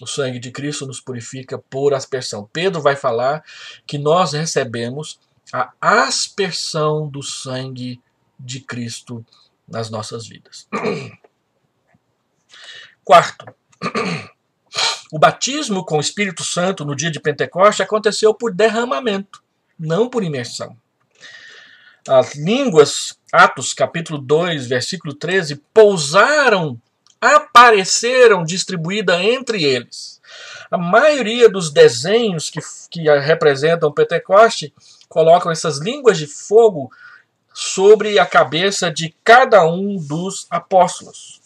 O sangue de Cristo nos purifica por aspersão. Pedro vai falar que nós recebemos a aspersão do sangue de Cristo nas nossas vidas. Quarto, o batismo com o Espírito Santo no dia de Pentecoste aconteceu por derramamento, não por imersão. As línguas, Atos capítulo 2, versículo 13, pousaram, apareceram distribuída entre eles. A maioria dos desenhos que, que representam Pentecoste colocam essas línguas de fogo sobre a cabeça de cada um dos apóstolos,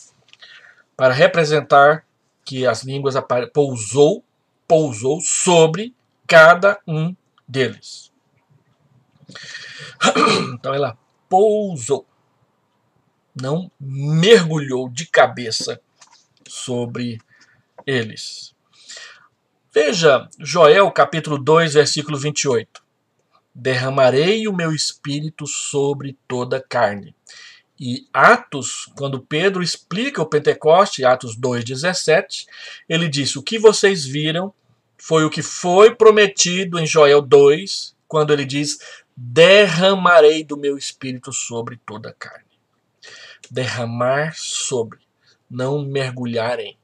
para representar que as línguas pousou, pousou sobre cada um deles. Então ela pousou, não mergulhou de cabeça sobre eles. Veja Joel capítulo 2, versículo 28 derramarei o meu espírito sobre toda carne. E Atos, quando Pedro explica o Pentecoste, Atos 2,17, ele diz: O que vocês viram foi o que foi prometido em Joel 2, quando ele diz: Derramarei do meu espírito sobre toda carne. Derramar sobre, não mergulhar em.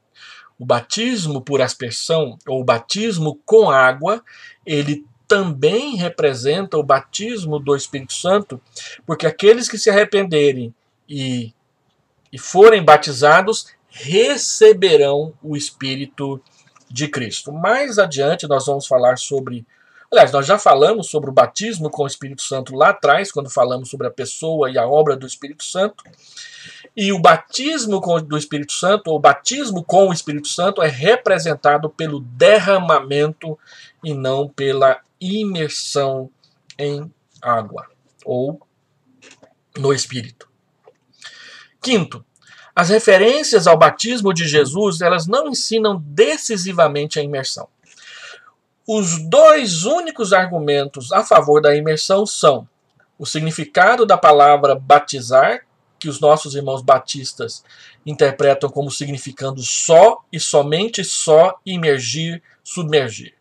O batismo por aspersão, ou o batismo com água, ele também representa o batismo do Espírito Santo, porque aqueles que se arrependerem e, e forem batizados receberão o Espírito de Cristo. Mais adiante nós vamos falar sobre. Aliás, nós já falamos sobre o batismo com o Espírito Santo lá atrás, quando falamos sobre a pessoa e a obra do Espírito Santo. E o batismo com, do Espírito Santo, ou batismo com o Espírito Santo, é representado pelo derramamento e não pela imersão em água ou no Espírito. Quinto, as referências ao batismo de Jesus elas não ensinam decisivamente a imersão. Os dois únicos argumentos a favor da imersão são o significado da palavra batizar, que os nossos irmãos batistas interpretam como significando só e somente só imergir, submergir.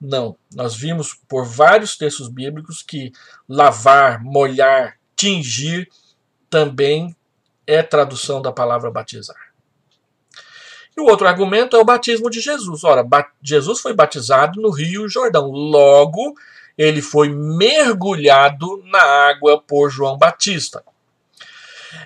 Não. Nós vimos por vários textos bíblicos que lavar, molhar, tingir também é tradução da palavra batizar. E o outro argumento é o batismo de Jesus. Ora, Jesus foi batizado no Rio Jordão. Logo, ele foi mergulhado na água por João Batista.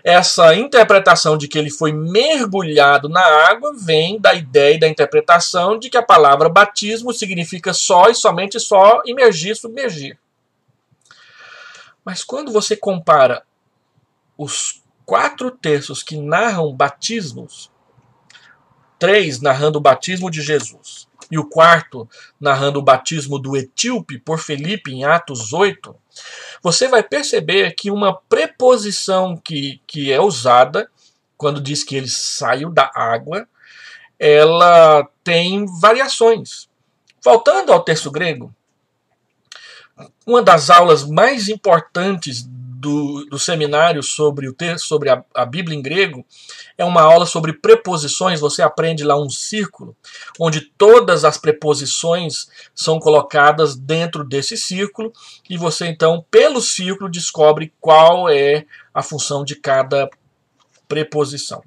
Essa interpretação de que ele foi mergulhado na água vem da ideia e da interpretação de que a palavra batismo significa só e somente só imergir, submergir. Mas quando você compara os quatro textos que narram batismos, três narrando o batismo de Jesus e o quarto narrando o batismo do etíope por Felipe em Atos 8, você vai perceber que uma preposição que, que é usada, quando diz que ele saiu da água, ela tem variações. Voltando ao texto grego, uma das aulas mais importantes do, do seminário sobre, o texto, sobre a, a Bíblia em grego é uma aula sobre preposições. Você aprende lá um círculo, onde todas as preposições são colocadas dentro desse círculo, e você então, pelo círculo, descobre qual é a função de cada preposição.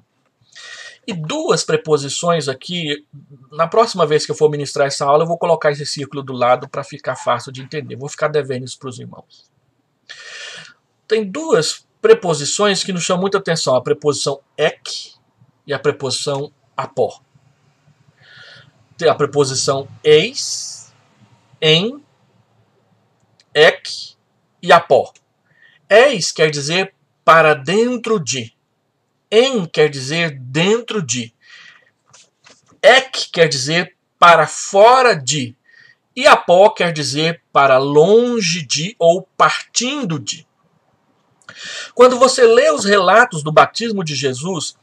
E duas preposições aqui, na próxima vez que eu for ministrar essa aula, eu vou colocar esse círculo do lado para ficar fácil de entender. Vou ficar devendo isso para os irmãos tem duas preposições que nos chamam muita atenção: a preposição ek e a preposição apó. Tem a preposição eis, em, ek e apó. Eis quer dizer para dentro de. Em quer dizer dentro de. Ek quer dizer para fora de. E apó quer dizer para longe de ou partindo de. Quando você lê os relatos do batismo de Jesus,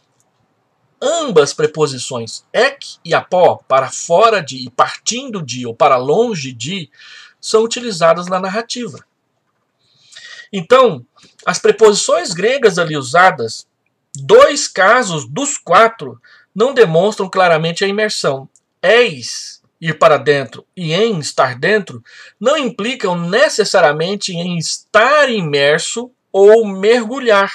ambas preposições, ek e apó, para fora de e partindo de ou para longe de, são utilizadas na narrativa. Então, as preposições gregas ali usadas, dois casos dos quatro, não demonstram claramente a imersão. Eis, ir para dentro, e em estar dentro, não implicam necessariamente em estar imerso ou mergulhar.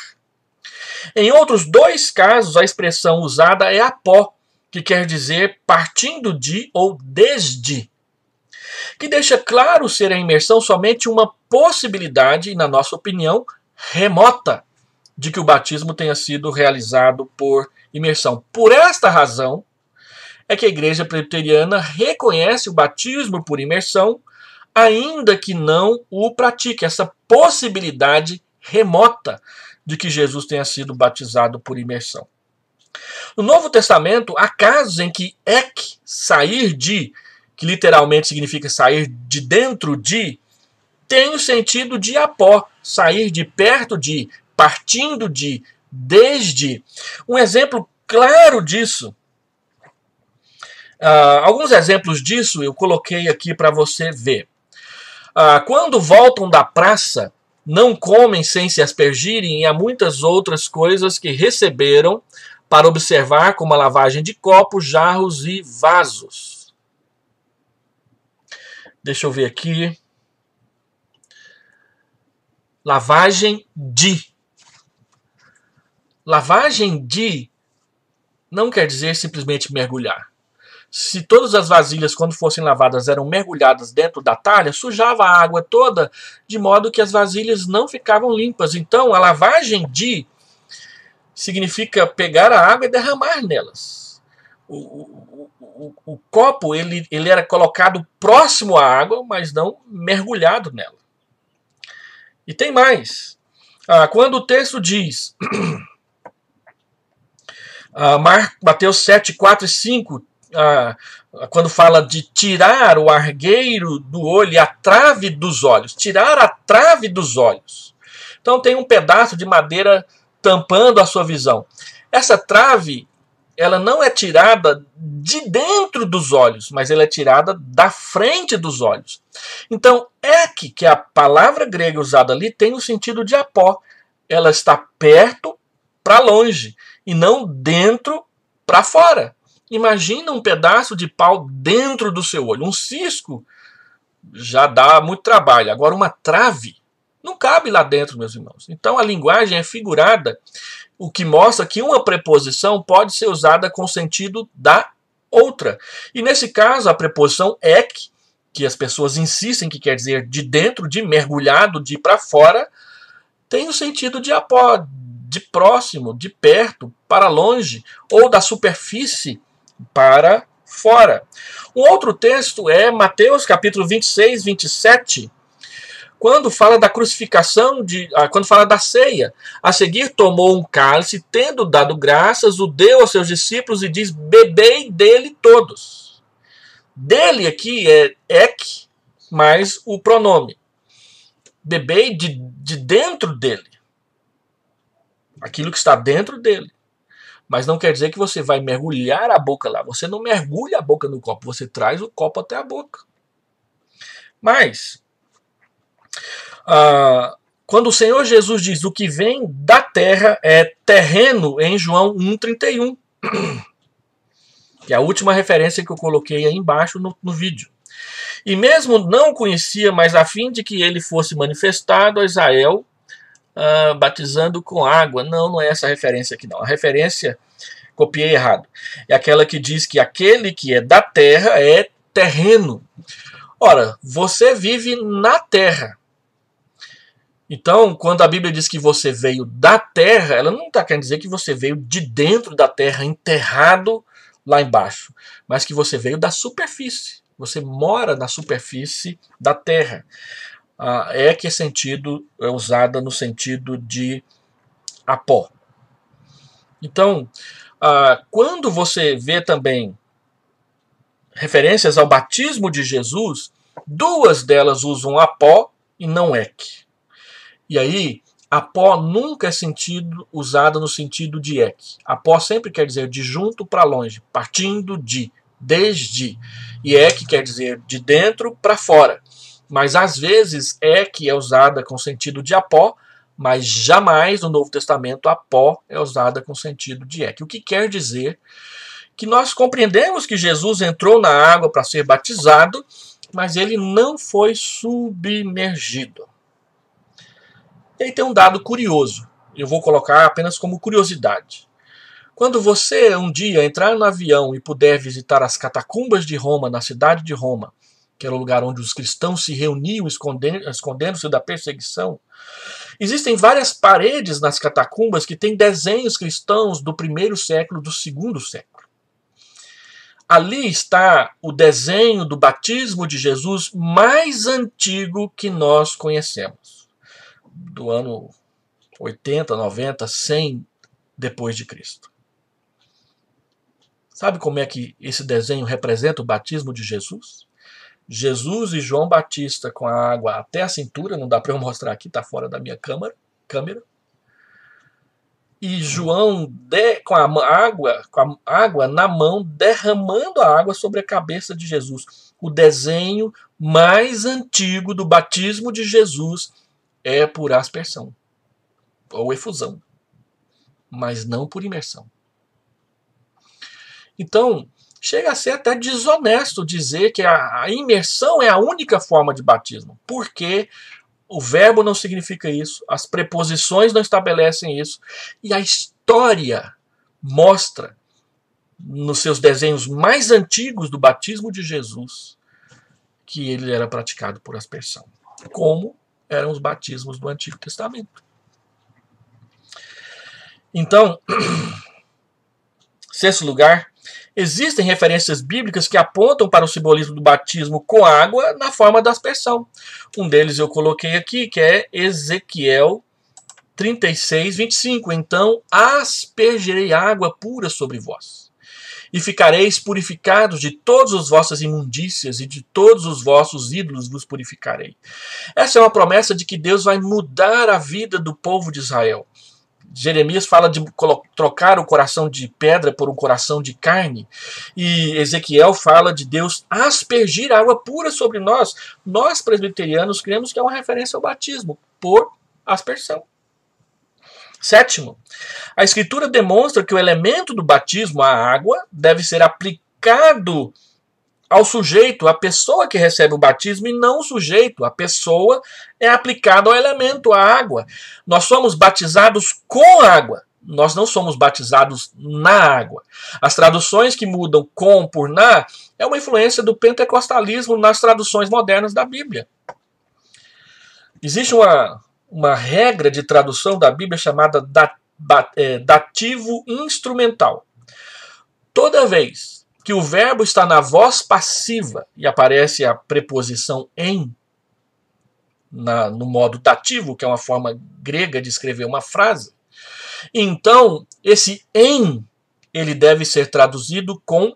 Em outros dois casos, a expressão usada é apó, que quer dizer partindo de ou desde, que deixa claro ser a imersão somente uma possibilidade, na nossa opinião, remota, de que o batismo tenha sido realizado por imersão. Por esta razão, é que a Igreja Presbiteriana reconhece o batismo por imersão, ainda que não o pratique, essa possibilidade remota de que Jesus tenha sido batizado por imersão. No Novo Testamento, há casos em que é ek, sair de, que literalmente significa sair de dentro de, tem o sentido de apó, sair de perto de, partindo de, desde. Um exemplo claro disso. Uh, alguns exemplos disso eu coloquei aqui para você ver. Uh, quando voltam da praça, não comem sem se aspergirem e há muitas outras coisas que receberam para observar, como a lavagem de copos, jarros e vasos. Deixa eu ver aqui. Lavagem de. Lavagem de não quer dizer simplesmente mergulhar. Se todas as vasilhas, quando fossem lavadas, eram mergulhadas dentro da talha, sujava a água toda, de modo que as vasilhas não ficavam limpas. Então, a lavagem de significa pegar a água e derramar nelas. O, o, o, o copo ele, ele era colocado próximo à água, mas não mergulhado nela. E tem mais. Ah, quando o texto diz. Ah, Mateus 7, 4 e 5 ah, quando fala de tirar o argueiro do olho, e a trave dos olhos, tirar a trave dos olhos. Então tem um pedaço de madeira tampando a sua visão. Essa trave, ela não é tirada de dentro dos olhos, mas ela é tirada da frente dos olhos. Então, ek, que é a palavra grega usada ali, tem o sentido de apó. Ela está perto para longe e não dentro para fora. Imagina um pedaço de pau dentro do seu olho. Um cisco já dá muito trabalho. Agora, uma trave não cabe lá dentro, meus irmãos. Então, a linguagem é figurada, o que mostra que uma preposição pode ser usada com sentido da outra. E nesse caso, a preposição ek, que as pessoas insistem que quer dizer de dentro, de mergulhado, de para fora, tem o sentido de apó, de próximo, de perto, para longe, ou da superfície, para fora. Um outro texto é Mateus capítulo 26, 27, quando fala da crucificação, de, ah, quando fala da ceia. A seguir tomou um cálice, tendo dado graças, o deu aos seus discípulos e diz: Bebei dele todos. Dele aqui é ek, mais o pronome. Bebei de, de dentro dele. Aquilo que está dentro dele. Mas não quer dizer que você vai mergulhar a boca lá. Você não mergulha a boca no copo, você traz o copo até a boca. Mas, ah, quando o Senhor Jesus diz o que vem da terra é terreno, em João 1,31, que é a última referência que eu coloquei aí embaixo no, no vídeo. E mesmo não conhecia, mas a fim de que ele fosse manifestado a Israel, ah, batizando com água. Não, não é essa referência aqui não. A referência, copiei errado, é aquela que diz que aquele que é da terra é terreno. Ora, você vive na terra. Então, quando a Bíblia diz que você veio da terra, ela não está querendo dizer que você veio de dentro da terra, enterrado lá embaixo, mas que você veio da superfície. Você mora na superfície da terra ah, é que é sentido é usada no sentido de apó. Então, ah, quando você vê também referências ao batismo de Jesus, duas delas usam apó e não ek. E aí, apó nunca é sentido usada no sentido de ek. Apó sempre quer dizer de junto para longe, partindo de, desde. E ek quer dizer de dentro para fora. Mas às vezes é que é usada com sentido de apó, mas jamais no Novo Testamento apó é usada com sentido de é. O que quer dizer que nós compreendemos que Jesus entrou na água para ser batizado, mas ele não foi submergido. E aí tem um dado curioso, eu vou colocar apenas como curiosidade. Quando você um dia entrar no avião e puder visitar as catacumbas de Roma, na cidade de Roma, que era o lugar onde os cristãos se reuniam escondendo-se da perseguição. Existem várias paredes nas catacumbas que têm desenhos cristãos do primeiro século, do segundo século. Ali está o desenho do batismo de Jesus mais antigo que nós conhecemos, do ano 80, 90, 100 depois de Cristo. Sabe como é que esse desenho representa o batismo de Jesus? Jesus e João Batista com a água até a cintura, não dá para eu mostrar aqui, está fora da minha câmera, câmera. E João de, com a água, com a água na mão, derramando a água sobre a cabeça de Jesus. O desenho mais antigo do batismo de Jesus é por aspersão ou efusão, mas não por imersão. Então, Chega a ser até desonesto dizer que a, imersão é a única forma de batismo, porque o verbo não significa isso, as preposições não estabelecem isso, e a história mostra nos seus desenhos mais antigos do batismo de Jesus que ele era praticado por aspersão, como eram os batismos do Antigo Testamento. Então, sexto lugar, Existem referências bíblicas que apontam para o simbolismo do batismo com água na forma da aspersão. Um deles eu coloquei aqui, que é Ezequiel 36, 25. Então aspergerei água pura sobre vós, e ficareis purificados de todas as vossas imundícias, e de todos os vossos ídolos vos purificarei. Essa é uma promessa de que Deus vai mudar a vida do povo de Israel. Jeremias fala de trocar o coração de pedra por um coração de carne. E Ezequiel fala de Deus aspergir água pura sobre nós. Nós, presbiterianos, cremos que é uma referência ao batismo por aspersão. Sétimo, a Escritura demonstra que o elemento do batismo, a água, deve ser aplicado ao sujeito, a pessoa que recebe o batismo, e não o sujeito, a pessoa é aplicada ao elemento, à água. Nós somos batizados com água. Nós não somos batizados na água. As traduções que mudam com por na é uma influência do pentecostalismo nas traduções modernas da Bíblia. Existe uma, uma regra de tradução da Bíblia chamada eh, dativo instrumental. Toda vez que o verbo está na voz passiva e aparece a preposição em na, no modo dativo, que é uma forma grega de escrever uma frase, então esse em ele deve ser traduzido com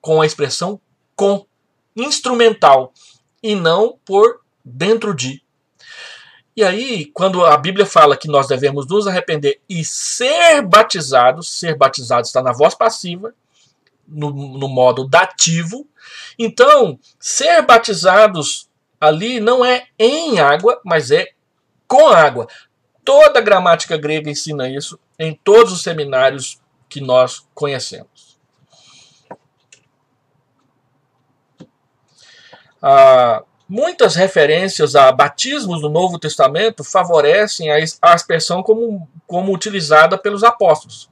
com a expressão com instrumental e não por dentro de. E aí, quando a Bíblia fala que nós devemos nos arrepender e ser batizados, ser batizado está na voz passiva, no, no modo dativo. Então, ser batizados ali não é em água, mas é com água. Toda a gramática grega ensina isso em todos os seminários que nós conhecemos. Ah, Muitas referências a batismos do Novo Testamento favorecem a aspersão como, como utilizada pelos apóstolos.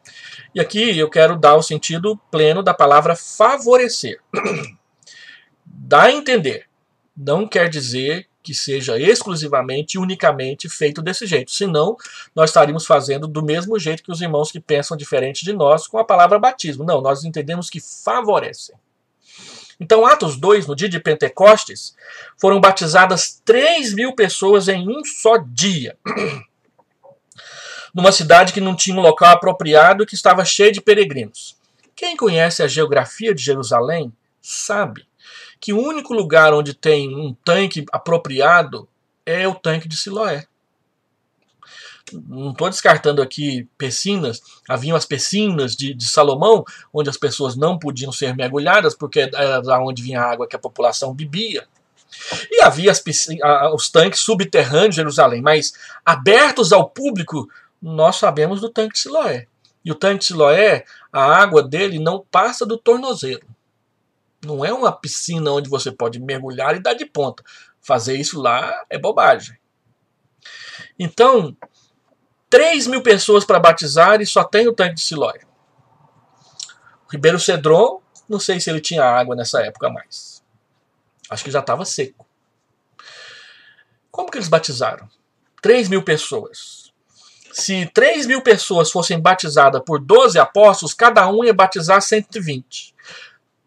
E aqui eu quero dar o sentido pleno da palavra favorecer. Dá a entender. Não quer dizer que seja exclusivamente e unicamente feito desse jeito. Senão, nós estaríamos fazendo do mesmo jeito que os irmãos que pensam diferente de nós com a palavra batismo. Não, nós entendemos que favorecem. Então, Atos 2, no dia de Pentecostes, foram batizadas 3 mil pessoas em um só dia. Numa cidade que não tinha um local apropriado e que estava cheia de peregrinos. Quem conhece a geografia de Jerusalém sabe que o único lugar onde tem um tanque apropriado é o tanque de Siloé não estou descartando aqui piscinas, haviam as piscinas de, de, Salomão, onde as pessoas não podiam ser mergulhadas, porque era da onde vinha a água que a população bebia. E havia as, os tanques subterrâneos de Jerusalém, mas abertos ao público, nós sabemos do tanque de Siloé. E o tanque de Siloé, a água dele não passa do tornozelo. Não é uma piscina onde você pode mergulhar e dar de ponta. Fazer isso lá é bobagem. Então, 3 mil pessoas para batizar e só tem o tanque de Silóia. Ribeiro Cedron, não sei se ele tinha água nessa época mais. Acho que já estava seco. Como que eles batizaram? 3 mil pessoas. Se 3 mil pessoas fossem batizadas por 12 apóstolos, cada um ia batizar 120.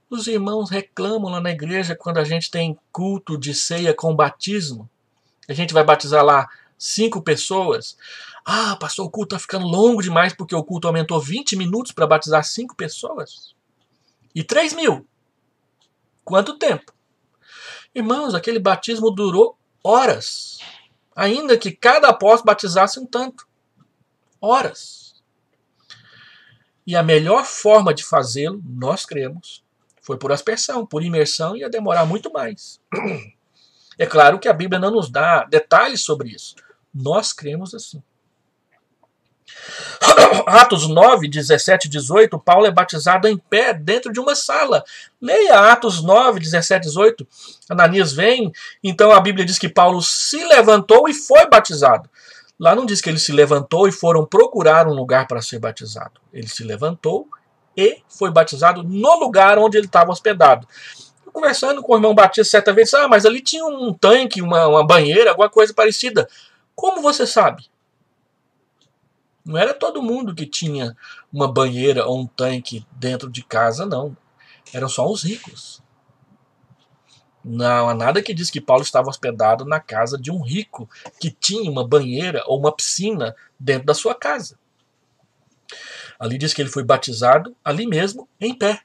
Os irmãos reclamam lá na igreja quando a gente tem culto de ceia com batismo. A gente vai batizar lá cinco pessoas. Ah, pastor, o culto está ficando longo demais porque o culto aumentou 20 minutos para batizar 5 pessoas? E 3 mil? Quanto tempo? Irmãos, aquele batismo durou horas. Ainda que cada apóstolo batizasse um tanto. Horas. E a melhor forma de fazê-lo, nós cremos, foi por aspersão, por imersão, ia demorar muito mais. É claro que a Bíblia não nos dá detalhes sobre isso. Nós cremos assim. Atos 9, 17 18, Paulo é batizado em pé dentro de uma sala. Leia Atos 9, 17 18. Ananias vem, então a Bíblia diz que Paulo se levantou e foi batizado. Lá não diz que ele se levantou e foram procurar um lugar para ser batizado. Ele se levantou e foi batizado no lugar onde ele estava hospedado. Eu conversando com o irmão Batista certa vez, ah, mas ali tinha um tanque, uma, uma banheira, alguma coisa parecida. Como você sabe? Não era todo mundo que tinha uma banheira ou um tanque dentro de casa, não. Eram só os ricos. Não há nada que diz que Paulo estava hospedado na casa de um rico que tinha uma banheira ou uma piscina dentro da sua casa. Ali diz que ele foi batizado ali mesmo, em pé.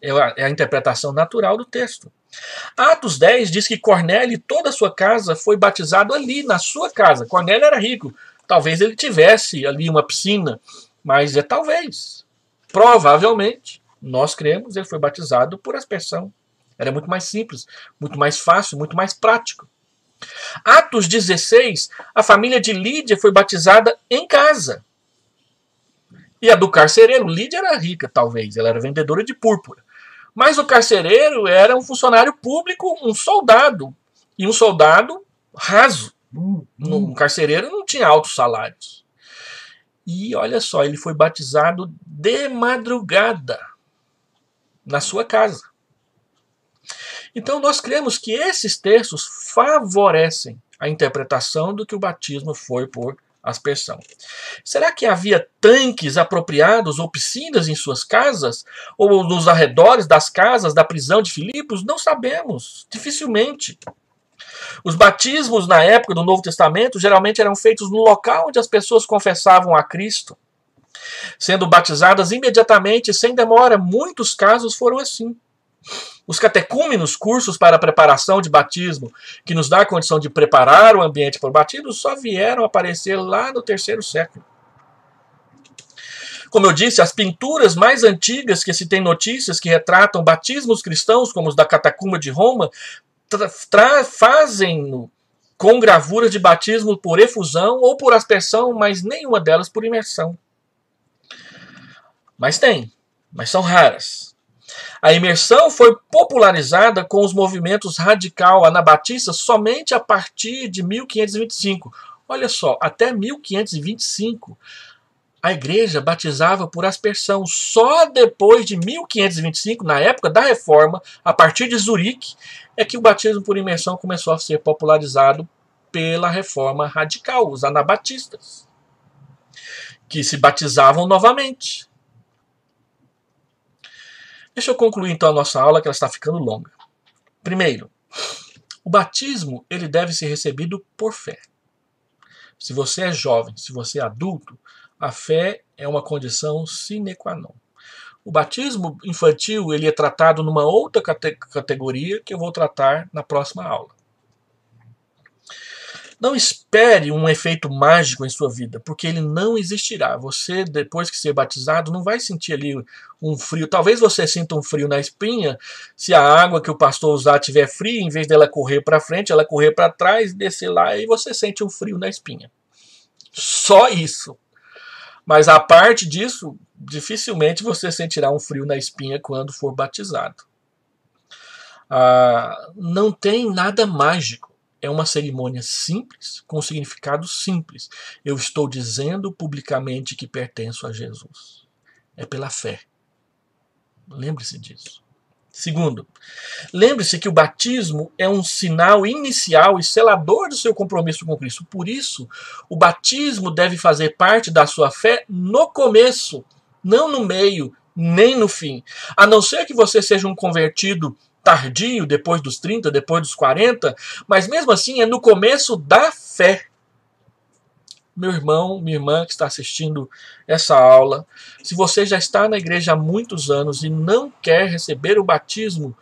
É a é interpretação natural do texto. Atos 10 diz que Cornélio e toda a sua casa foi batizado ali, na sua casa. Cornélio era rico, Talvez ele tivesse ali uma piscina, mas é talvez. Provavelmente, nós cremos, ele foi batizado por aspersão. Era muito mais simples, muito mais fácil, muito mais prático. Atos 16, a família de Lídia foi batizada em casa. E a do carcereiro, Lídia era rica, talvez, ela era vendedora de púrpura. Mas o carcereiro era um funcionário público, um soldado, e um soldado raso. Um carcereiro não tinha altos salários. E olha só, ele foi batizado de madrugada na sua casa. Então nós cremos que esses textos favorecem a interpretação do que o batismo foi por aspersão. Será que havia tanques apropriados ou piscinas em suas casas ou nos arredores das casas da prisão de Filipos? Não sabemos, dificilmente. Os batismos na época do Novo Testamento geralmente eram feitos no local onde as pessoas confessavam a Cristo, sendo batizadas imediatamente, sem demora. Muitos casos foram assim. Os catecúmenos, cursos para preparação de batismo, que nos dá a condição de preparar o ambiente para o batismo, só vieram aparecer lá no terceiro século. Como eu disse, as pinturas mais antigas que se tem notícias que retratam batismos cristãos, como os da Catacumba de Roma, fazem-no com gravuras de batismo por efusão ou por aspersão, mas nenhuma delas por imersão. Mas tem, mas são raras. A imersão foi popularizada com os movimentos radical anabatista somente a partir de 1525. Olha só, até 1525 a igreja batizava por aspersão. Só depois de 1525, na época da reforma, a partir de Zurique, é que o batismo por imersão começou a ser popularizado pela reforma radical, os anabatistas, que se batizavam novamente. Deixa eu concluir então a nossa aula, que ela está ficando longa. Primeiro, o batismo ele deve ser recebido por fé. Se você é jovem, se você é adulto, a fé é uma condição sine qua non. O batismo infantil ele é tratado numa outra cate categoria que eu vou tratar na próxima aula. Não espere um efeito mágico em sua vida, porque ele não existirá. Você, depois que ser batizado, não vai sentir ali um frio. Talvez você sinta um frio na espinha se a água que o pastor usar tiver fria, em vez dela correr para frente, ela correr para trás, descer lá e você sente um frio na espinha. Só isso. Mas a parte disso, dificilmente você sentirá um frio na espinha quando for batizado. Ah, não tem nada mágico. É uma cerimônia simples, com significado simples. Eu estou dizendo publicamente que pertenço a Jesus. É pela fé. Lembre-se disso. Segundo, lembre-se que o batismo é um sinal inicial e selador do seu compromisso com Cristo. Por isso, o batismo deve fazer parte da sua fé no começo não no meio, nem no fim. A não ser que você seja um convertido tardio, depois dos 30, depois dos 40, mas mesmo assim é no começo da fé. Meu irmão, minha irmã que está assistindo essa aula, se você já está na igreja há muitos anos e não quer receber o batismo,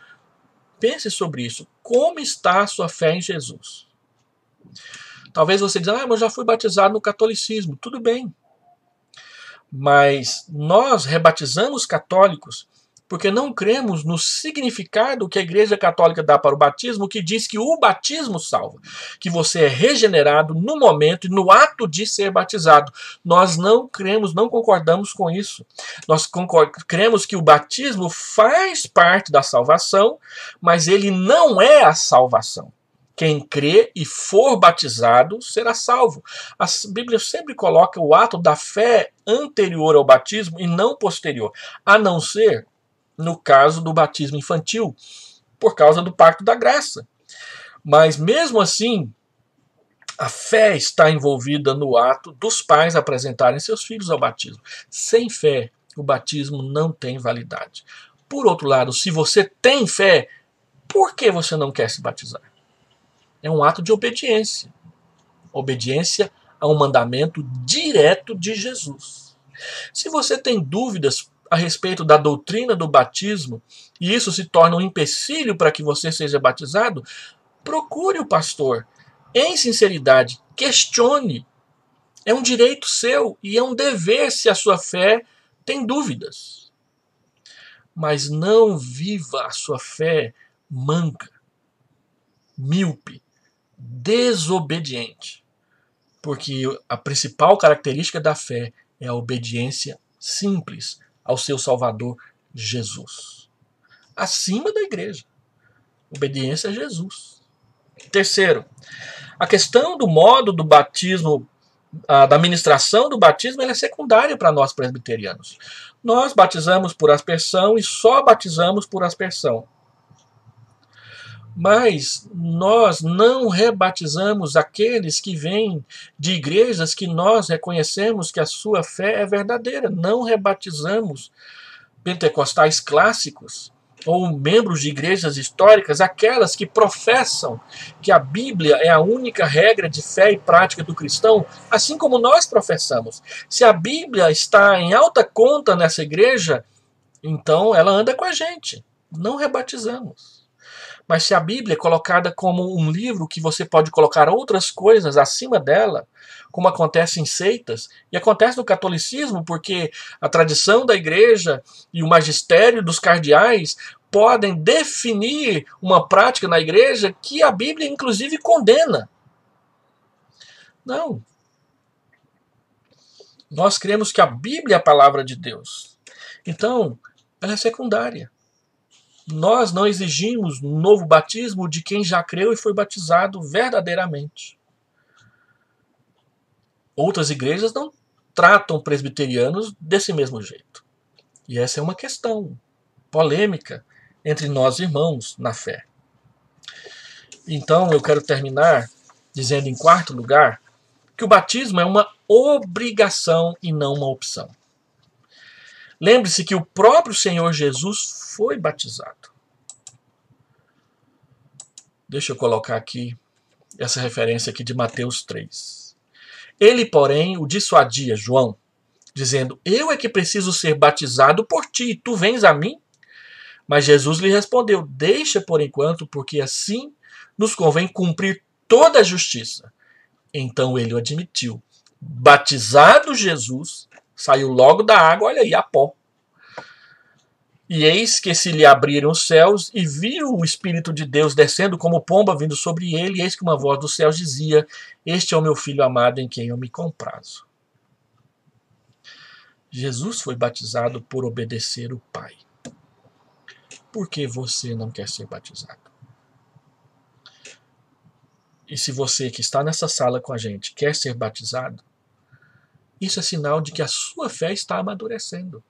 pense sobre isso. Como está a sua fé em Jesus? Talvez você diga, ah, mas eu já fui batizado no catolicismo. Tudo bem. Mas nós rebatizamos católicos porque não cremos no significado que a Igreja Católica dá para o batismo, que diz que o batismo salva, que você é regenerado no momento e no ato de ser batizado. Nós não cremos, não concordamos com isso. Nós cremos que o batismo faz parte da salvação, mas ele não é a salvação. Quem crê e for batizado será salvo. A Bíblia sempre coloca o ato da fé anterior ao batismo e não posterior, a não ser no caso do batismo infantil, por causa do pacto da graça. Mas mesmo assim, a fé está envolvida no ato dos pais apresentarem seus filhos ao batismo. Sem fé, o batismo não tem validade. Por outro lado, se você tem fé, por que você não quer se batizar? É um ato de obediência. Obediência a um mandamento direto de Jesus. Se você tem dúvidas a respeito da doutrina do batismo e isso se torna um empecilho para que você seja batizado, procure o pastor. Em sinceridade, questione. É um direito seu e é um dever se a sua fé tem dúvidas. Mas não viva a sua fé manca, míope, desobediente. Porque a principal característica da fé é a obediência simples ao seu Salvador Jesus. Acima da igreja. Obediência a Jesus. Terceiro, a questão do modo do batismo da ministração do batismo é secundária para nós presbiterianos. Nós batizamos por aspersão e só batizamos por aspersão. Mas nós não rebatizamos aqueles que vêm de igrejas que nós reconhecemos que a sua fé é verdadeira. Não rebatizamos pentecostais clássicos ou membros de igrejas históricas, aquelas que professam que a Bíblia é a única regra de fé e prática do cristão, assim como nós professamos. Se a Bíblia está em alta conta nessa igreja, então ela anda com a gente. Não rebatizamos. Mas se a Bíblia é colocada como um livro que você pode colocar outras coisas acima dela, como acontece em seitas, e acontece no catolicismo, porque a tradição da igreja e o magistério dos cardeais podem definir uma prática na igreja que a Bíblia, inclusive, condena. Não. Nós cremos que a Bíblia é a palavra de Deus. Então, ela é secundária. Nós não exigimos novo batismo de quem já creu e foi batizado verdadeiramente. Outras igrejas não tratam presbiterianos desse mesmo jeito. E essa é uma questão polêmica entre nós irmãos na fé. Então eu quero terminar dizendo, em quarto lugar, que o batismo é uma obrigação e não uma opção. Lembre-se que o próprio Senhor Jesus foi batizado. Deixa eu colocar aqui essa referência aqui de Mateus 3. Ele, porém, o dissuadia, João, dizendo: Eu é que preciso ser batizado por ti, tu vens a mim? Mas Jesus lhe respondeu: Deixa por enquanto, porque assim nos convém cumprir toda a justiça. Então ele o admitiu. Batizado Jesus, Saiu logo da água, olha aí, a pó. E eis que se lhe abriram os céus, e viu o Espírito de Deus descendo como pomba vindo sobre ele, e eis que uma voz dos céus dizia: Este é o meu filho amado em quem eu me comprazo. Jesus foi batizado por obedecer o Pai. Por que você não quer ser batizado? E se você que está nessa sala com a gente quer ser batizado, isso é sinal de que a sua fé está amadurecendo.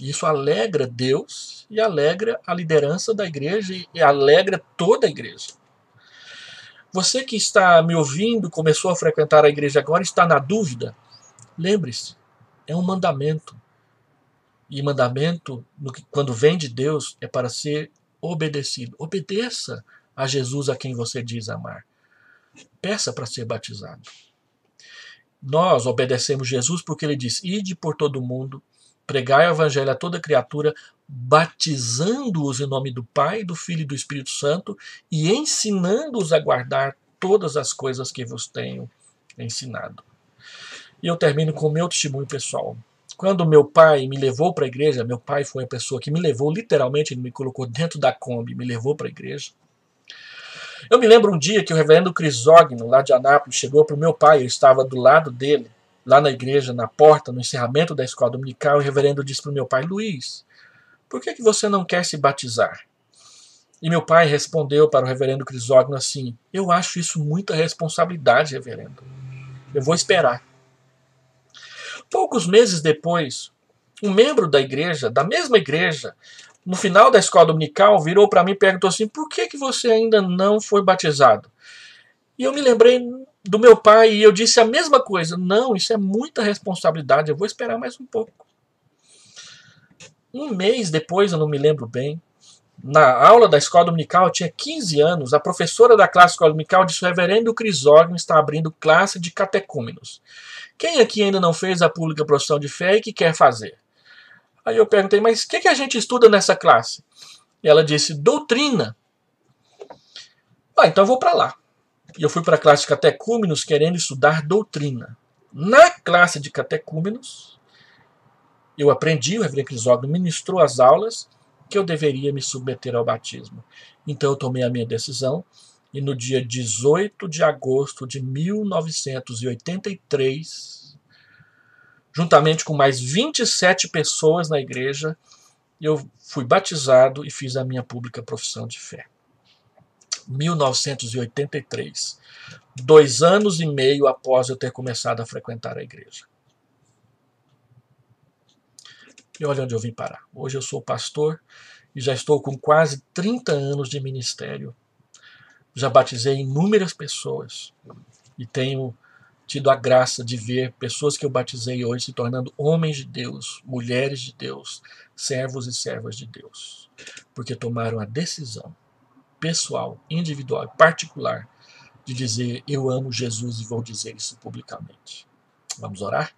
Isso alegra Deus e alegra a liderança da igreja e alegra toda a igreja. Você que está me ouvindo, começou a frequentar a igreja agora, está na dúvida? Lembre-se, é um mandamento. E mandamento, quando vem de Deus, é para ser obedecido. Obedeça a Jesus a quem você diz amar. Peça para ser batizado. Nós obedecemos Jesus porque ele diz: Ide por todo o mundo, pregai o evangelho a toda criatura, batizando-os em nome do Pai, do Filho e do Espírito Santo e ensinando-os a guardar todas as coisas que vos tenho ensinado. E eu termino com o meu testemunho pessoal. Quando meu pai me levou para a igreja, meu pai foi a pessoa que me levou literalmente, ele me colocou dentro da Kombi, me levou para a igreja. Eu me lembro um dia que o reverendo Crisógno, lá de Anápolis, chegou para o meu pai, eu estava do lado dele, lá na igreja, na porta, no encerramento da escola dominical, o reverendo disse para o meu pai, Luiz, por que, que você não quer se batizar? E meu pai respondeu para o reverendo Crisógno assim, eu acho isso muita responsabilidade, reverendo. Eu vou esperar. Poucos meses depois, um membro da igreja, da mesma igreja, no final da escola dominical, virou para mim e perguntou assim: por que, que você ainda não foi batizado? E eu me lembrei do meu pai e eu disse a mesma coisa: não, isso é muita responsabilidade, eu vou esperar mais um pouco. Um mês depois, eu não me lembro bem, na aula da escola dominical, eu tinha 15 anos, a professora da classe escola dominical disse: Reverendo Crisógono está abrindo classe de catecúmenos. Quem aqui ainda não fez a pública profissão de fé e que quer fazer? Aí eu perguntei, mas o que, que a gente estuda nessa classe? E ela disse, doutrina. Ah, então eu vou para lá. E eu fui para a classe de catecúmenos querendo estudar doutrina. Na classe de catecúmenos, eu aprendi, o reverendo Crisógono ministrou as aulas, que eu deveria me submeter ao batismo. Então eu tomei a minha decisão e no dia 18 de agosto de 1983, juntamente com mais 27 pessoas na igreja, eu fui batizado e fiz a minha pública profissão de fé. 1983, dois anos e meio após eu ter começado a frequentar a igreja. E olha onde eu vim parar. Hoje eu sou pastor e já estou com quase 30 anos de ministério. Já batizei inúmeras pessoas e tenho tido a graça de ver pessoas que eu batizei hoje se tornando homens de Deus, mulheres de Deus, servos e servas de Deus, porque tomaram a decisão pessoal, individual e particular de dizer: Eu amo Jesus e vou dizer isso publicamente. Vamos orar?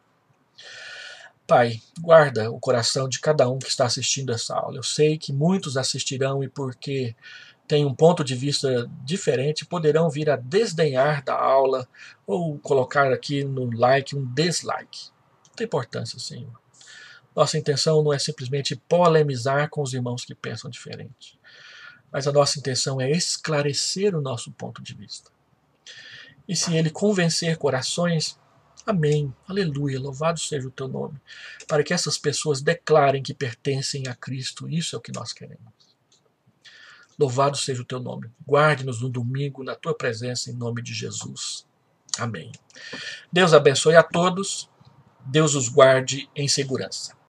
Pai, guarda o coração de cada um que está assistindo essa aula. Eu sei que muitos assistirão e porque têm um ponto de vista diferente poderão vir a desdenhar da aula ou colocar aqui no like um dislike. Não tem importância, Senhor. Nossa intenção não é simplesmente polemizar com os irmãos que pensam diferente, mas a nossa intenção é esclarecer o nosso ponto de vista. E se ele convencer corações, amém, aleluia, louvado seja o teu nome, para que essas pessoas declarem que pertencem a Cristo, isso é o que nós queremos. Louvado seja o teu nome. Guarde-nos no domingo na tua presença, em nome de Jesus. Amém. Deus abençoe a todos. Deus os guarde em segurança.